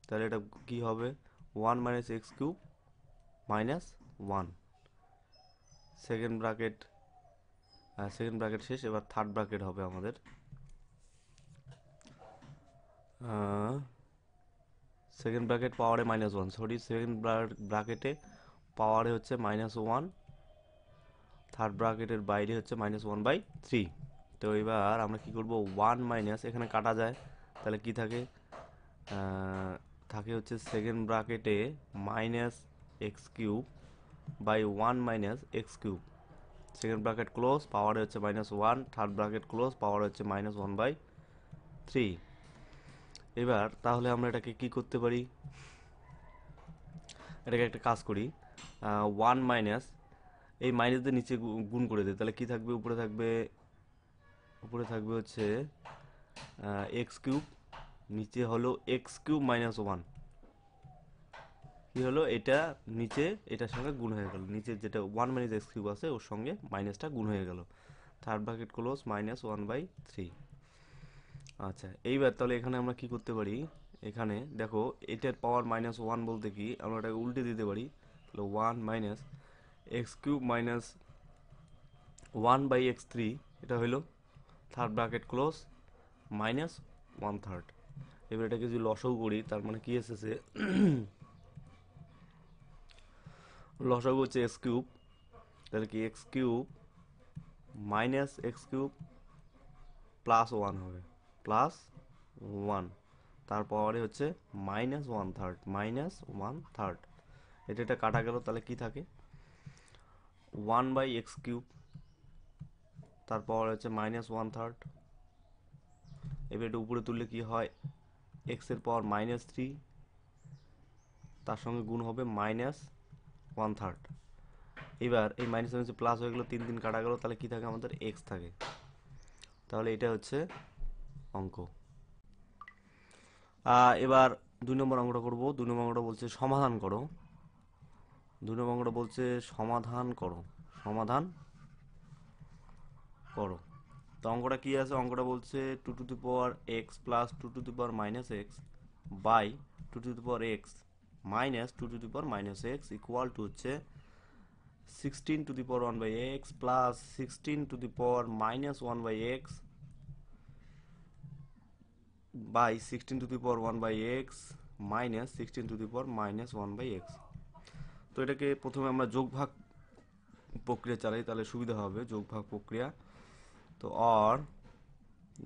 তাহলে এটা কি হবে one minus x cube minus one second bracket second bracket শেষ এবার থার্ড ব্র্যাকেট হবে আমাদের সেকেন্ড ব্র্যাকেট পাওয়ারে মাইনাস ওয়ান সরি সেকেন্ড ব্র্যাকেটে পাওয়ারে হচ্ছে মাইনাস ওয়ান থার্ড ব্র্যাকেটের বাইরে হচ্ছে মাইনাস ওয়ান বাই থ্রি তো এবার আমরা কি করব ওয়ান মাইনাস এখানে কাটা যায় তাহলে কি থাকে থাকে হচ্ছে সেকেন্ড ব্র্যাকেটে minus x cube by one minus x cube second bracket close power হচ্ছে minus one third bracket close power হচ্ছে মাইনাস ওয়ান বাই থ্রি এবার তাহলে আমরা এটাকে কি করতে পারি এটাকে একটা কাজ করি ওয়ান মাইনাস এই মাইনাসদের নিচে গুণ করে দিই তাহলে কি থাকবে উপরে থাকবে উপরে থাকবে হচ্ছে এক্স কিউব নিচে হলো এক্স কিউব মাইনাস ওয়ান কি হলো এটা নিচে এটার সঙ্গে গুণ হয়ে গেল নিচে যেটা ওয়ান মাইনাস এক্স কিউব আছে ওর সঙ্গে মাইনাসটা গুণ হয়ে গেল third bracket close minus one by three আচ্ছা এইবার তাহলে এখানে আমরা কি করতে পারি এখানে দেখো এটার পাওয়ার মাইনাস ওয়ান বলতে কি আমরা এটাকে উল্টে দিতে পারি তাহলে one minus x cube minus one by x three এটা হইল third bracket close minus one third এবার এটাকে যদি লসও করি তার মানে কি এসেছে লসাগু হচ্ছে এক্স কিউব তাহলে কি x cube minus x cube plus one হবে প্লাস ওয়ান তারপরে হচ্ছে minus one third minus one third এটা এটা কাটা গেল তাহলে কি থাকে ওয়ান বাই এক্স কিউব তারপর হচ্ছে মাইনাস ওয়ান থার্ড এবার এটা উপরে তুললে কি হয় এক্সের পাওয়ার মাইনাস থ্রি তার সঙ্গে গুণ হবে মাইনাস ওয়ান থার্ড এবার এই মাইনাস মাইনাসে প্লাস হয়ে গেলো তিন তিন কাটা গেলো তাহলে কী থাকে আমাদের এক্স থাকে তাহলে এটা হচ্ছে অঙ্ক এবার দুই নম্বর অঙ্কটা করবো দুই নম্বর অঙ্কটা বলছে সমাধান করো দুই নম্বর অঙ্কটা বলছে সমাধান করো সমাধান করো তো অঙ্কটা কী আছে অঙ্কটা বলছে two to the power x plus two to the power minus x by two to the power x minus two to the power minus x equal to হচ্ছে sixteen to the power one by x plus sixteen to the power minus one by x by sixteen to the power one by x minus sixteen to the power minus one by x তো এটাকে প্রথমে আমরা যোগভাগ প্রক্রিয়া চালাই তাহলে সুবিধা হবে যোগভাগ প্রক্রিয়া তো অর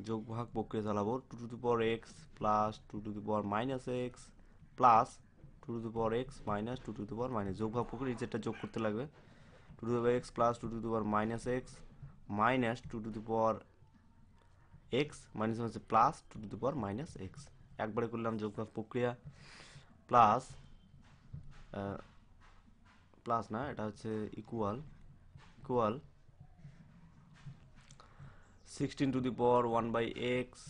যোগভাগ প্রক্রিয়া চালাবো two to the power x plus two to the power minus x plus two to power x minus two two to power minus যোগ ভাগ করে রিজেটটা যোগ করতে লাগবে two to power x plus two two to power minus x minus two two to power x minus হচ্ছে plus two two to power minus x একবারে করলাম যোগ প্রক্রিয়া প্লাস প্লাস না এটা হচ্ছে equal equal sixteen to the power one by x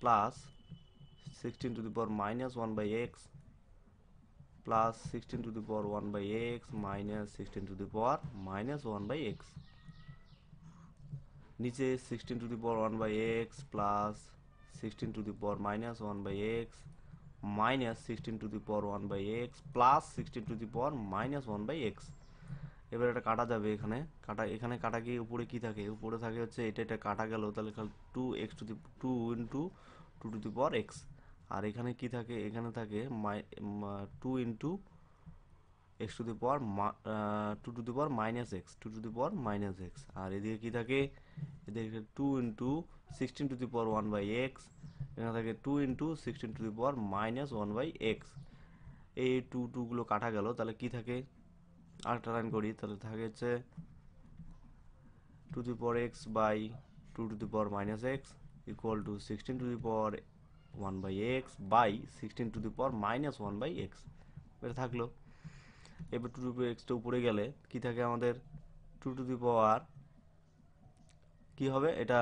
plus sixteen to the power minus one by x plus sixteen to the power one by x minus sixteen to the power minus one by x নিচে sixteen to the power one by x plus sixteen to the power minus one by x minus sixteen to the power one by x plus sixteen to the power minus one by x এবার এটা কাটা যাবে এখানে কাটা এখানে কাটা গিয়ে উপরে কি থাকে উপরে থাকে হচ্ছে এটা এটা কাটা গেল তাহলে two x to the two into two to the power x আর এখানে কি থাকে এখানে থাকে মাই two into x to the power two to the power minus x two to the power minus x আর এদিকে কী থাকে এদিকে two into sixteen to the power one by x এখানে থাকে two into sixteen to the power minus one by x এই two টুগুলো কাটা গেল তাহলে কি থাকে আরেকটা লাইন করি তাহলে থাকে হচ্ছে two the power x by two to the power minus x equal to sixteen to the power one by x by sixteen to the power minus one by x এটা থাকলো এবার টু টু এক্সটা উপরে গেলে কি থাকে আমাদের two to the power কী হবে এটা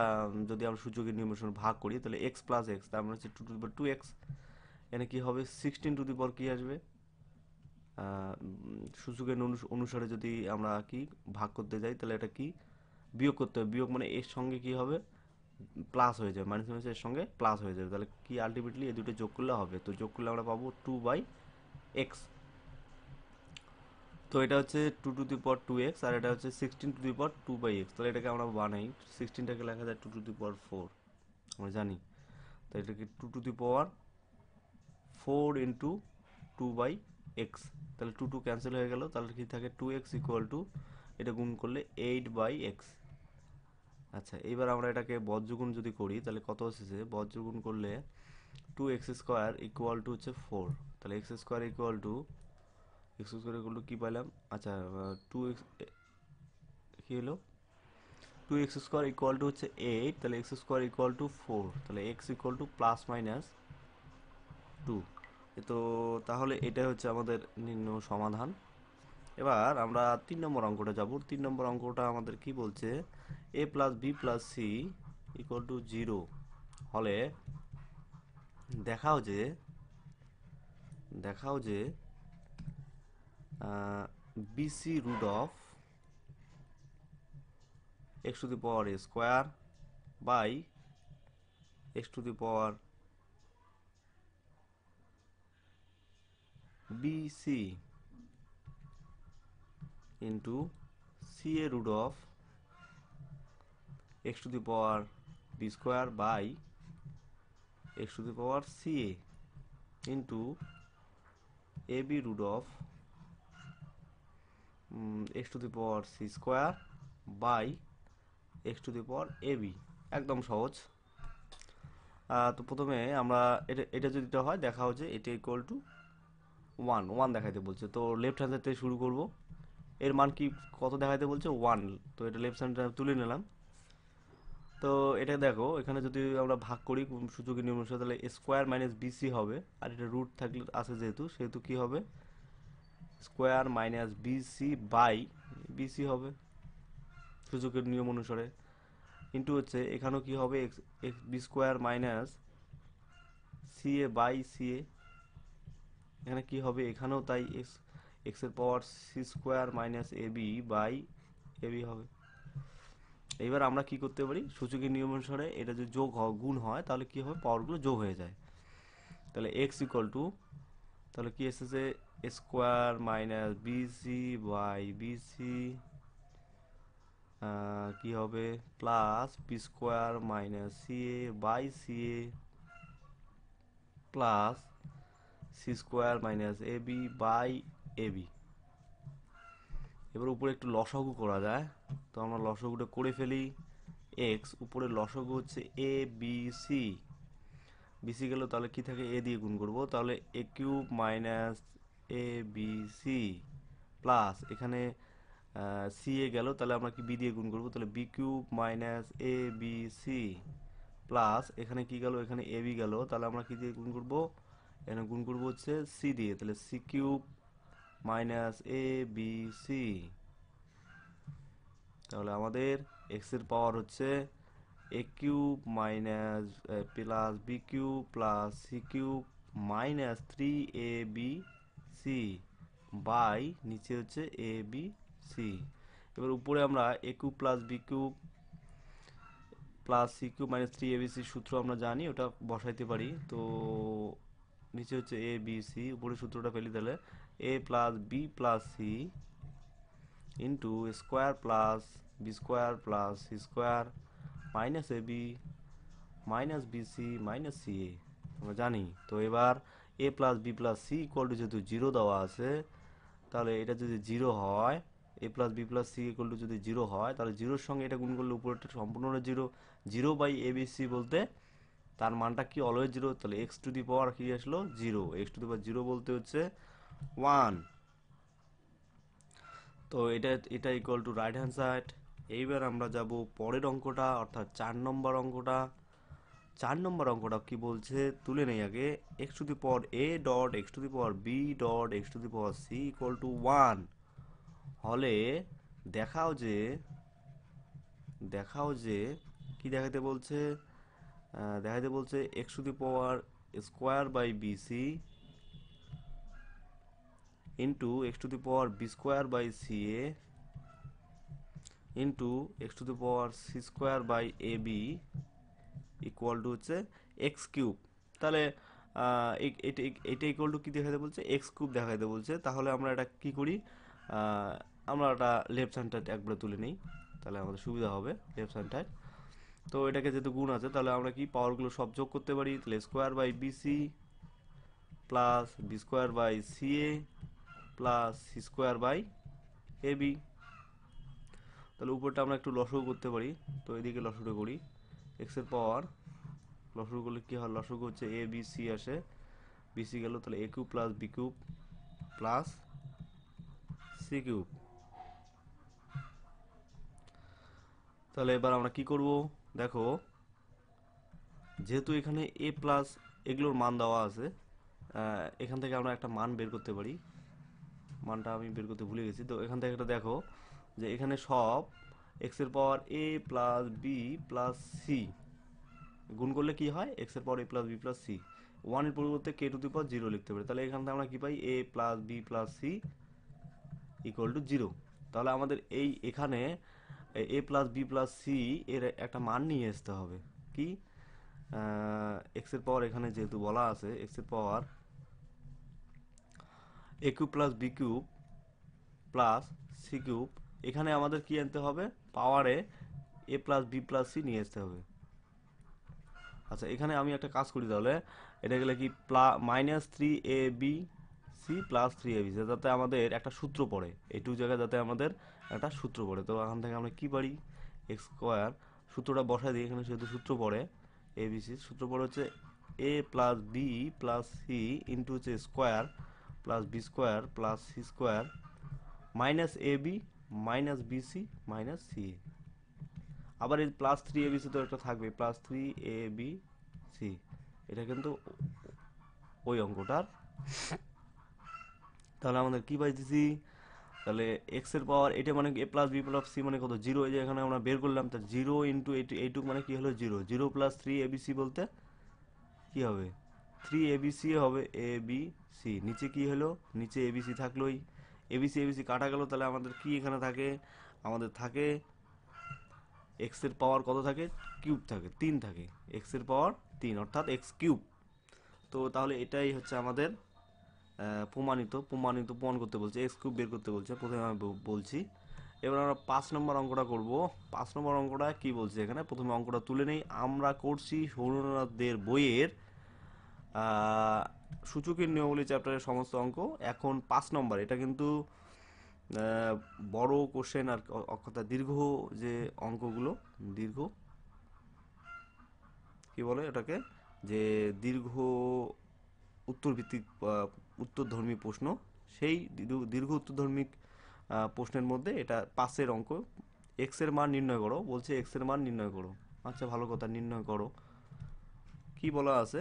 যদি আমরা সূর্যকের নিয়মের ভাগ করি তাহলে এক্স প্লাস এক্স তার মানে হচ্ছে two to the power two x এখানে কী হবে সিক্সটিন টু দি পাওয়ার কী আসবে সূচকের অনুসারে যদি আমরা কি ভাগ করতে যাই তাহলে এটা কি বিয়োগ করতে হবে বিয়োগ মানে এর সঙ্গে কি হবে প্লাস হয়ে যাবে মাইনাস মাইনাসের সঙ্গে প্লাস হয়ে যাবে তাহলে কি আলটিমেটলি এই দুটো যোগ করলে হবে তো যোগ করলে আমরা পাবো টু বাই এক্স তো এটা হচ্ছে two to the power two x আর এটা হচ্ছে sixteen to the power two by x তাহলে এটাকে আমরা বানাই সিক্সটিনটাকে লেখা যায় টু টু দি পর ফোর আমরা জানি তো এটাকে two to the power four into two by x তাহলে টু টু ক্যান্সেল হয়ে গেল তাহলে কি থাকে টু এক্স ইকুয়াল টু এটা গুণ করলে এইট বাই এক্স আচ্ছা এবার আমরা এটাকে বজ্রগুণ যদি করি তাহলে কত এসেছে বজ্রগুণ করলে two x square equal to হচ্ছে ফোর তাহলে x square equal to x square equal to কী পাইলাম আচ্ছা টু এক্স কী হলো two x square equal to হচ্ছে এইট তাহলে x square equal to four তাহলে x equal to plus minus two তো তাহলে এটা হচ্ছে আমাদের নিম্ন সমাধান এবার আমরা তিন নম্বর অঙ্কটা যাব তিন নম্বর অঙ্কটা আমাদের কি বলছে a plus B plus c equal to zero হলে দেখাও যে দেখাও যে b c root of x to the power a square by x to the power b c into c a root of x to the power b square by x to the power c a into a b root of x to the power c square by x to the power a b একদম সহজ তো প্রথমে আমরা এটা এটা যদি হয় দেখা হচ্ছে এটা ইকুয়াল টু ওয়ান ওয়ান দেখাইতে বলছে তো লেফট হ্যান্ড থেকে শুরু করব এর মান কি কত দেখাইতে বলছে ওয়ান তো এটা লেফট হ্যান্ড তুলে নিলাম তো এটা দেখো এখানে যদি আমরা ভাগ করি সূচকের নিয়ম অনুসারে তাহলে স্কোয়ার মাইনাস বিসি হবে আর এটা রুট থাকলে আছে যেহেতু সেহেতু কি হবে square minus b c by b c হবে সূচকের নিয়ম অনুসারে কিন্তু হচ্ছে এখানেও কি হবে x x b square minus c a by c a এখানে কি হবে এখানেও তাই এক্স এক্সের power c square minus a b by a b হবে এবার আমরা কি করতে পারি সূচকের নিয়ম অনুসারে এটা যদি যোগ গুণ হয় তাহলে কি হবে পাওয়ারগুলো যোগ হয়ে যায় তাহলে এক্স ইকুয়াল টু তাহলে কি এসেছে square minus b c by b c কি হবে plus p square minus c a by c A plus c square minus a b by a b এবার উপরে একটু লসগু করা যায় তো আমরা লসগুটা করে ফেলি এক্স উপরে লসগু হচ্ছে এ বি সি বিসি গেল তাহলে কি থাকে এ দিয়ে গুণ করব তাহলে a cube minus a B c plus এখানে সি এ গেল তাহলে আমরা কি বি দিয়ে গুণ করব তাহলে b cube minus a B c plus এখানে কি গেল এখানে এ বি গেল তাহলে আমরা কি দিয়ে গুণ করব এখানে গুণ করব হচ্ছে সি দিয়ে তাহলে c cube minus a B c তাহলে আমাদের এক্স এর পাওয়ার হচ্ছে a cube minus plus b cube plus c cube minus three A B c by নিচে হচ্ছে এ বি সি এবার উপরে আমরা a cube plus b cube plus c cube minus three A B c সূত্র আমরা জানি ওটা বসাইতে পারি তো নিচে হচ্ছে এ বি সি উপরে সূত্রটা ফেলি দিলে a plus b plus c into square plus b square plus c square minus ab minus bc minus ca আমরা জানি তো এবার a plus B plus c equal to যেহেতু জিরো দেওয়া আছে তাহলে এটা যদি জিরো হয় a plus B plus c equal to যদি জিরো হয় তাহলে জিরোর সঙ্গে এটা গুণ করলে উপরেটা সম্পূর্ণ zero zero by a c বলতে তার মানটা কি অলওয়েজ জিরো তাহলে এক্স টু দি পাওয়ার কি আসলো zero x to the power zero বলতে হচ্ছে ওয়ান তো এটা এটা equal two right hand side এইবার আমরা যাব পরের অঙ্কটা অর্থাৎ চার নম্বর অঙ্কটা চার নম্বর অঙ্কটা কি বলছে তুলে নেই আগে x to the power a dot x to the power b dot x to the power c equal to one হলে দেখাও যে দেখাও যে কি দেখাতে বলছে দেখাতে বলছে x to the power square by b c into x to the power b square by c a into x to the power c square by a B equal to হচ্ছে এক্স কিউব তাহলে এটা equal to কী দেখাতে বলছে x cube দেখাতে বলছে তাহলে আমরা এটা কি করি আমরা এটা লেফট হ্যান্ডটা একবারে তুলে নিই তাহলে আমাদের সুবিধা হবে লেফট হ্যান্ডটায় তো এটাকে যেহেতু গুণ আছে তাহলে আমরা কি পাওয়ারগুলো সব যোগ করতে পারি তাহলে square by b c plus b square by c A plus square by a b তাহলে উপরটা আমরা একটু লসও করতে পারি তো এদিকে লসুরো করি এক্সের পাওয়ার লসুরো করলে কী হয় লসুরো হচ্ছে এ বি সি আসে বিসি গেল তাহলে a cube plus b cube plus c cube তাহলে এবার আমরা কি করব দেখো যেহেতু এখানে এ প্লাস এগুলোর মান দেওয়া আছে এখান থেকে আমরা একটা মান বের করতে পারি মানটা আমি বের করতে ভুলে গেছি তো এখান থেকে একটা দেখো যে এখানে সব এক্সের power a plus B plus c গুণ করলে কি হয় এক্সের power a plus B plus c ওয়ানের পরিবর্তে K to the power zero লিখতে পারি তাহলে এখান থেকে আমরা কী পাই a plus B plus c equal to zero তাহলে আমাদের এই এখানে a plus B plus c এর একটা মান নিয়ে আসতে হবে কি এক্সের পাওয়ার এখানে যেহেতু বলা আছে এক্সের power a cube plus b cube plus c cube এখানে আমাদের কি আনতে হবে পাওয়ারে a plus B plus c নিয়ে আসতে হবে আচ্ছা এখানে আমি একটা কাজ করি তাহলে এটা গেলে কি প্লা minus three A B c plus three A B c যাতে আমাদের একটা সূত্র পড়ে এই টু জায়গায় যাতে আমাদের একটা সূত্র পড়ে তো এখান থেকে আমরা কি পারি এক্স স্কোয়ার সূত্রটা বসাই দিই এখানে সেহেতু সূত্র পড়ে এ বি সি সূত্র পড়ে হচ্ছে a plus B plus c into হচ্ছে square plus b square plus c square minus a b minus b c minus c a আবার এই plus three A B c তো একটা থাকবে plus three A B c এটা কিন্তু ওই অঙ্কটার তাহলে আমাদের কী পাইতেছি তাহলে এক্সের পাওয়ার এটা মানে a plus B plus c মানে কত জিরো এই যে এখানে আমরা বের করলাম তার জিরো ইন্টু এইটুক মানে কী হলো zero zero plus three A B c বলতে কী হবে থ্রি এ বি এবিসি হবে এ বি সি নিচে কি হলো নিচে এবিসি থাকলোই এবিসি এবিসি কাটা গেল তাহলে আমাদের কি এখানে থাকে আমাদের থাকে এক্সের পাওয়ার কত থাকে কিউব থাকে তিন থাকে এক্সের পাওয়ার তিন অর্থাৎ এক্স কিউব তো তাহলে এটাই হচ্ছে আমাদের প্রমাণিত প্রমাণিত প্রমাণ করতে বলছে এক্স কিউব বের করতে বলছে প্রথমে আমি বলছি এবার আমরা পাঁচ নম্বর অঙ্কটা করব পাঁচ নম্বর অঙ্কটা কি বলছে এখানে প্রথমে অঙ্কটা তুলে নেই আমরা করছি সৌরনাথদের বইয়ের সূচকের নিয়মাবলী চ্যাপ্টারের সমস্ত অঙ্ক এখন পাঁচ নম্বর এটা কিন্তু বড় কোশ্চেন আর কথা দীর্ঘ যে অঙ্কগুলো দীর্ঘ কি বলে এটাকে যে দীর্ঘ উত্তরভিত্তিক উত্তরধর্মী প্রশ্ন সেই দীর্ঘ উত্তরধর্মিক প্রশ্নের মধ্যে এটা পাশের অঙ্ক এক্সের মান নির্ণয় করো বলছে এক্সের মান নির্ণয় করো আচ্ছা ভালো কথা নির্ণয় করো কি বলা আছে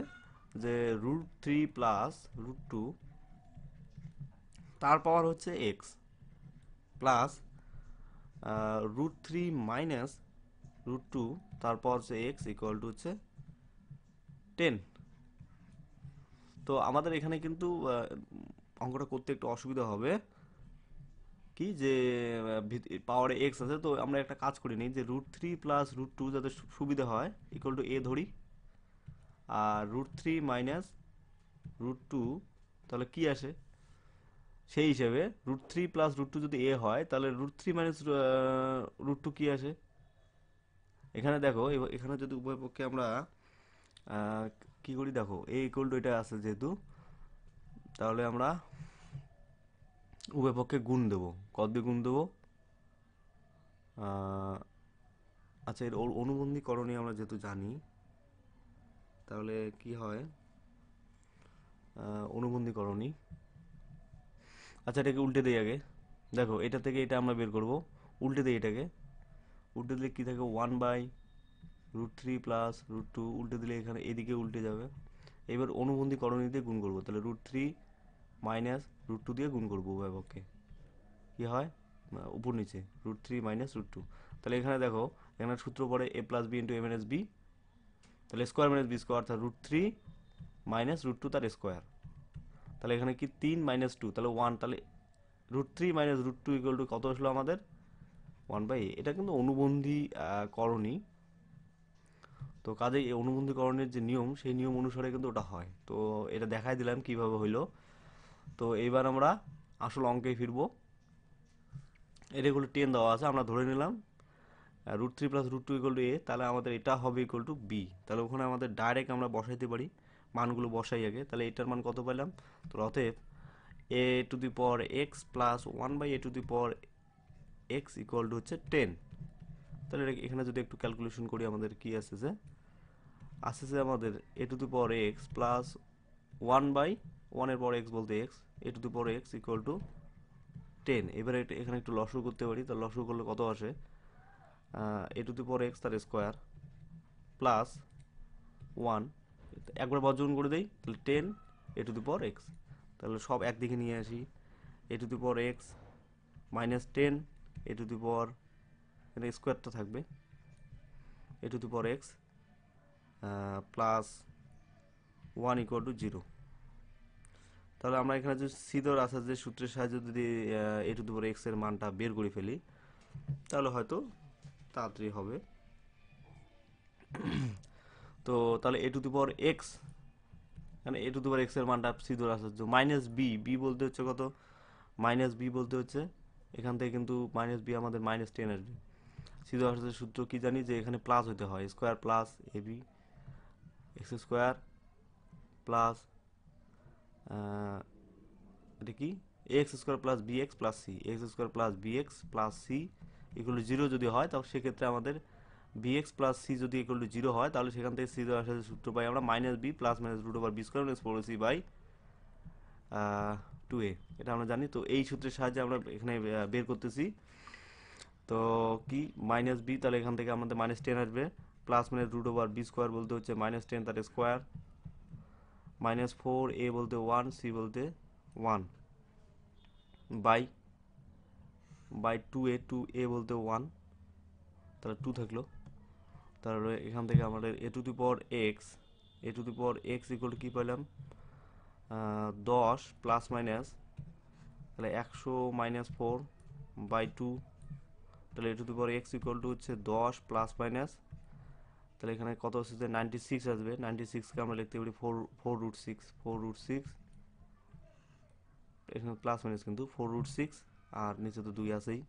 যে root three plus root two তার পাওয়ার হচ্ছে x plus root three minus root two তার পাওয়ার হচ্ছে এক্স ইকুয়াল টু হচ্ছে টেন তো আমাদের এখানে কিন্তু অঙ্কটা করতে একটু অসুবিধা হবে কি যে পাওয়ারে এক্স আছে তো আমরা একটা কাজ করি যে root three plus root two যাতে সুবিধা হয় ইকুয়াল টু এ ধরি আর root three minus root two তাহলে কী আসে সেই হিসেবে root three plus root two যদি এ হয় তাহলে root three minus root two কী আসে এখানে দেখো এখানে যদি উভয় পক্ষে আমরা কি করি দেখো এ ইকুয়াল টু এটা আছে যেহেতু তাহলে আমরা উভয় পক্ষে গুণ দেবো কত দিয়ে গুণ দেবো আচ্ছা এর অনুবন্ধীকরণে আমরা যেহেতু জানি তাহলে কি হয় অনুবন্ধী করণী আচ্ছা এটাকে উল্টে দিই আগে দেখো এটা থেকে এটা আমরা বের করব উল্টে দিই এটাকে উল্টে দিলে কী থাকে one by root three plus root two উল্টে দিলে এখানে এদিকে উল্টে যাবে এবার অনুবন্ধী করণী দিয়ে গুণ করবো তাহলে root three minus root two দিয়ে গুণ করবো উভয়পক্ষে কী হয় উপর নিচে root three minus root two তাহলে এখানে দেখো এখানে সূত্র পড়ে a plus b into m n s b তাহলে স্কোয়ার মাইনাস বি স্কোয়ার অর্থাৎ root three minus root two তার স্কোয়ার তাহলে এখানে কি তিন মাইনাস টু তাহলে ওয়ান তাহলে root three minus root two equal to কত আসলো আমাদের ওয়ান বাই এটা কিন্তু অনুবন্ধী করণী তো কাজেই এই অনুবন্ধীকরণের যে নিয়ম সেই নিয়ম অনুসারে কিন্তু ওটা হয় তো এটা দেখাই দিলাম কিভাবে হইল তো এইবার আমরা আসল অঙ্কে ফিরব এটা এগুলো টেন দেওয়া আছে আমরা ধরে নিলাম root three plus root two equal to a তাহলে আমাদের এটা হবে ইকুয়াল টু বি তাহলে ওখানে আমাদের ডাইরেক্ট আমরা বসাইতে পারি মানগুলো বসাই আগে তাহলে এটার মান কত পেলাম তো অতএব এ to the power x plus one by a to the power x equal to হচ্ছে টেন তাহলে এখানে যদি একটু ক্যালকুলেশন করি আমাদের কি আসতেছে যে আমাদের এ to the power x plus one by ওয়ানের পর এক্স বলতে x A to the power x equal two ten এবারে এখানে একটু লসও করতে পারি তাহলে লসও করলে কত আসে এ টু দি পর এক্স তার স্কোয়ার প্লাস ওয়ান একবার বর্জন করে দেই তাহলে ten a to the power x তাহলে সব একদিকে নিয়ে আসি এ to the power x minus ten a to the power এখানে স্কোয়ারটা থাকবে a to the power x plus one equal to zero তাহলে আমরা এখানে যে সিদর আসার যে সূত্রের সাহায্যে যদি এ টু দি পর এক্সের মানটা বের করে ফেলি তাহলে হয়তো তাড়াতাড়ি হবে *clears throat* তো তাহলে a to the power x মানে এ টু দি পাওয়ার এক্সের মানটা সিঁদুর আশ্চর্য মাইনাস বি বি বলতে হচ্ছে কত মাইনাস বি বলতে হচ্ছে এখান থেকে কিন্তু মাইনাস বি আমাদের মাইনাস টেন আসবে সিঁদুর আশ্চর্যের সূত্র কী জানি যে এখানে প্লাস হতে হয় square plus a b x square plus এটা কি x square plus b x plus c x square plus b x plus c equal to zero যদি হয় তাহলে সেক্ষেত্রে আমাদের বিএক্স প্লাস সি যদি ইকুয়াল টু জিরো হয় তাহলে সেখান থেকে সি আসার সূত্র পাই আমরা minus b plus minus root over b square minus four c by two a এটা আমরা জানি তো এই সূত্রের সাহায্যে আমরা এখানে বের করতেছি তো কি মাইনাস বি তাহলে এখান থেকে আমাদের মাইনাস টেন আসবে plus minus root over b square বলতে হচ্ছে মাইনাস টেন তার স্কোয়ার মাইনাস ফোর এ বলতে ওয়ান সি বলতে one by by two a two a বলতে ওয়ান তাহলে টু থাকলো তারপরে এখান থেকে আমাদের এ to the power x A to the power x equal কী পাইলাম দশ প্লাস মাইনাস তাহলে একশো মাইনাস ফোর বাই টু তাহলে a to the power x equal to হচ্ছে দশ প্লাস মাইনাস তাহলে এখানে কত হচ্ছে যে নাইনটি সিক্স আসবে নাইনটি সিক্সকে আমরা লিখতে পারি four four root six four root six এখানে প্লাস মাইনাস কিন্তু ফোর রুট সিক্স আর নিচে তো দুই আছেই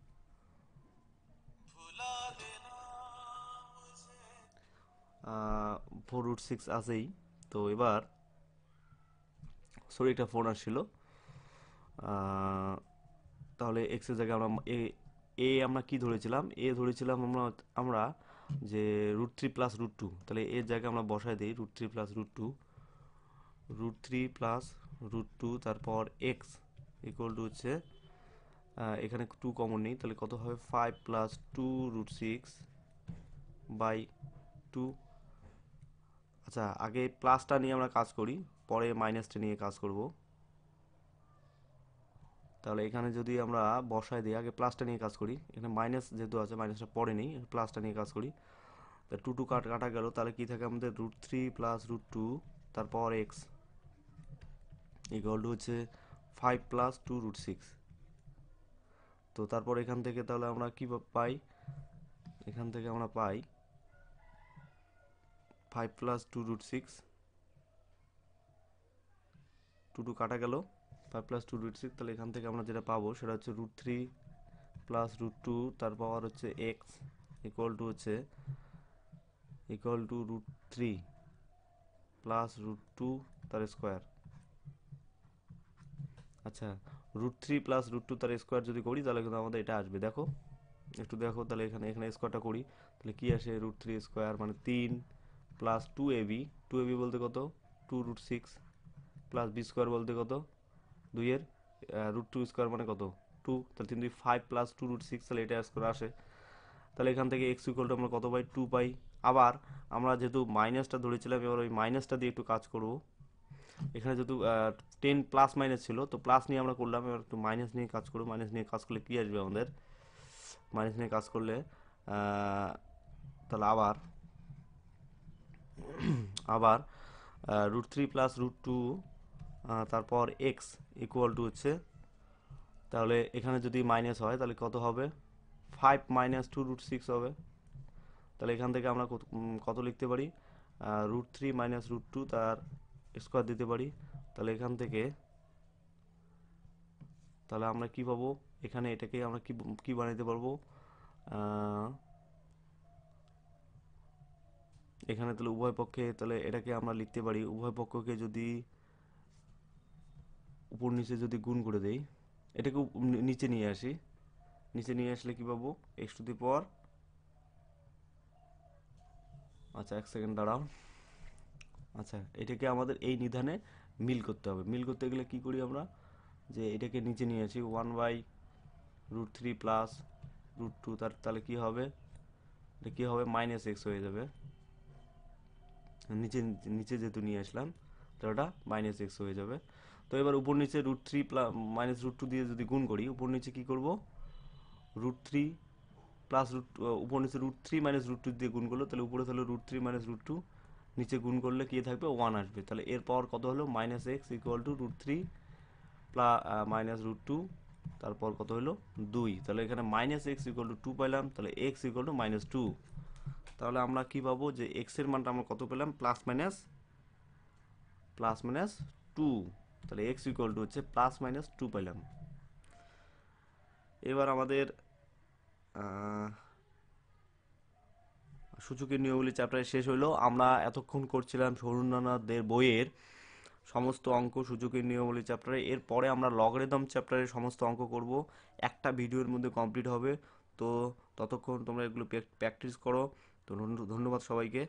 ফোর রুট সিক্স আছেই তো এবার সরি একটা ফোন আসছিল তাহলে এক্সের জায়গায় আমরা এ এ আমরা কি ধরেছিলাম এ ধরেছিলাম আমরা আমরা যে root three plus root two তাহলে এর জায়গায় আমরা বসায় দিই root three plus root two root three plus root two তারপর এক্স ইকুয়াল টু হচ্ছে এখানে টু কমন নেই তাহলে কত হবে five plus two root six by two আচ্ছা আগে প্লাসটা নিয়ে আমরা কাজ করি পরে মাইনাসটা নিয়ে কাজ করব তাহলে এখানে যদি আমরা বসায় দিই আগে প্লাসটা নিয়ে কাজ করি এখানে মাইনাস যেহেতু আছে মাইনাসটা পরে নেই প্লাসটা নিয়ে কাজ করি তা টু টু কাট কাটা গেল তাহলে কি থাকে আমাদের root three plus root two তারপর এক্স ইকুয়াল টু হচ্ছে five plus two root six তো তারপর এখান থেকে তাহলে আমরা কী পাই এখান থেকে আমরা পাই five plus two root six two two কাটা গেল five plus two root six তাহলে এখান থেকে আমরা যেটা পাবো সেটা হচ্ছে root three plus root two তার পাওয়ার হচ্ছে এক্স ইকুয়াল টু হচ্ছে equal to root three plus root two তার স্কোয়ার আচ্ছা root three plus root two তার স্কোয়ার যদি করি তাহলে কিন্তু আমাদের এটা আসবে দেখো একটু দেখো তাহলে এখানে এখানে স্কোয়ারটা করি তাহলে কী আসে রুট থ্রি স্কোয়ার মানে তিন plus two a b two a b বলতে কত two root six plus b square বলতে কত দুইয়ের রুট টু স্কোয়ার মানে কত টু তাহলে তিন দুই five plus two root six তাহলে এটা স্কোয়ার আসে তাহলে এখান থেকে এক্স ইকুয়াল টু আমরা কত পাই টু পাই আবার আমরা যেহেতু মাইনাসটা ধরেছিলাম এবার ওই মাইনাসটা দিয়ে একটু কাজ করবো এখানে যেহেতু টেন প্লাস মাইনাস ছিল তো প্লাস নিয়ে আমরা করলাম এবার একটু মাইনাস নিয়ে কাজ করবো মাইনাস নিয়ে কাজ করলে কী আসবে আমাদের মাইনাস নিয়ে কাজ করলে তাহলে আবার আবার root three plus root two তারপর এক্স ইকুয়াল টু হচ্ছে তাহলে এখানে যদি মাইনাস হয় তাহলে কত হবে five minus two root six হবে তাহলে এখান থেকে আমরা কত লিখতে পারি root three minus root two তার স্কোয়ার দিতে পারি তাহলে এখান থেকে তাহলে আমরা কি পাবো এখানে এটাকে আমরা কি কি বানাতে পারবো এখানে তাহলে উভয় পক্ষে তাহলে এটাকে আমরা লিখতে পারি উভয় পক্ষকে যদি উপর নিচে যদি গুণ করে দেই এটাকে নিচে নিয়ে আসি নিচে নিয়ে আসলে কি পাবো এক্স টু দি পাওয়ার আচ্ছা এক সেকেন্ড দাঁড়াও আচ্ছা এটাকে আমাদের এই নিধানে মিল করতে হবে মিল করতে গেলে কি করি আমরা যে এটাকে নিচে নিয়ে আসি one by root three plus root two তার তাহলে কী হবে এটা কী হবে মাইনাস এক্স হয়ে যাবে নিচে নিচে যেহেতু নিয়ে আসলাম তাহলে ওটা মাইনাস এক্স হয়ে যাবে তো এবার উপর নিচে root three plus minus root two দিয়ে যদি গুণ করি উপর নিচে কী করবো রুট থ্রি প্লাস রুট উপর নিচে root three minus root two দিয়ে গুণ করলো তাহলে উপরে তাহলে root three minus root two নিচে গুণ করলে কী থাকবে ওয়ান আসবে তাহলে এর পাওয়ার কত হলো minus x equal to root three plus minus root two তারপর কত হলো দুই তাহলে এখানে minus x equal to two পেলাম তাহলে x equal to minus two তাহলে আমরা কি পাবো যে এক্সের মানটা আমরা কত পেলাম plus minus plus minus two তাহলে এক্স ইকুয়াল টু হচ্ছে প্লাস মাইনাস টু পেলাম এবার আমাদের সূচকের নিয়মগুলি চ্যাপ্টারে শেষ হলো আমরা এতক্ষণ করছিলাম সরুণনাথদের বইয়ের সমস্ত অঙ্ক সূচকের নিয়মগুলি চ্যাপ্টারে এরপরে আমরা লগরেদম চ্যাপ্টারে সমস্ত অঙ্ক করব একটা ভিডিওর মধ্যে কমপ্লিট হবে তো ততক্ষণ তোমরা এগুলো প্র্যাকটিস করো তো ধন্যবাদ সবাইকে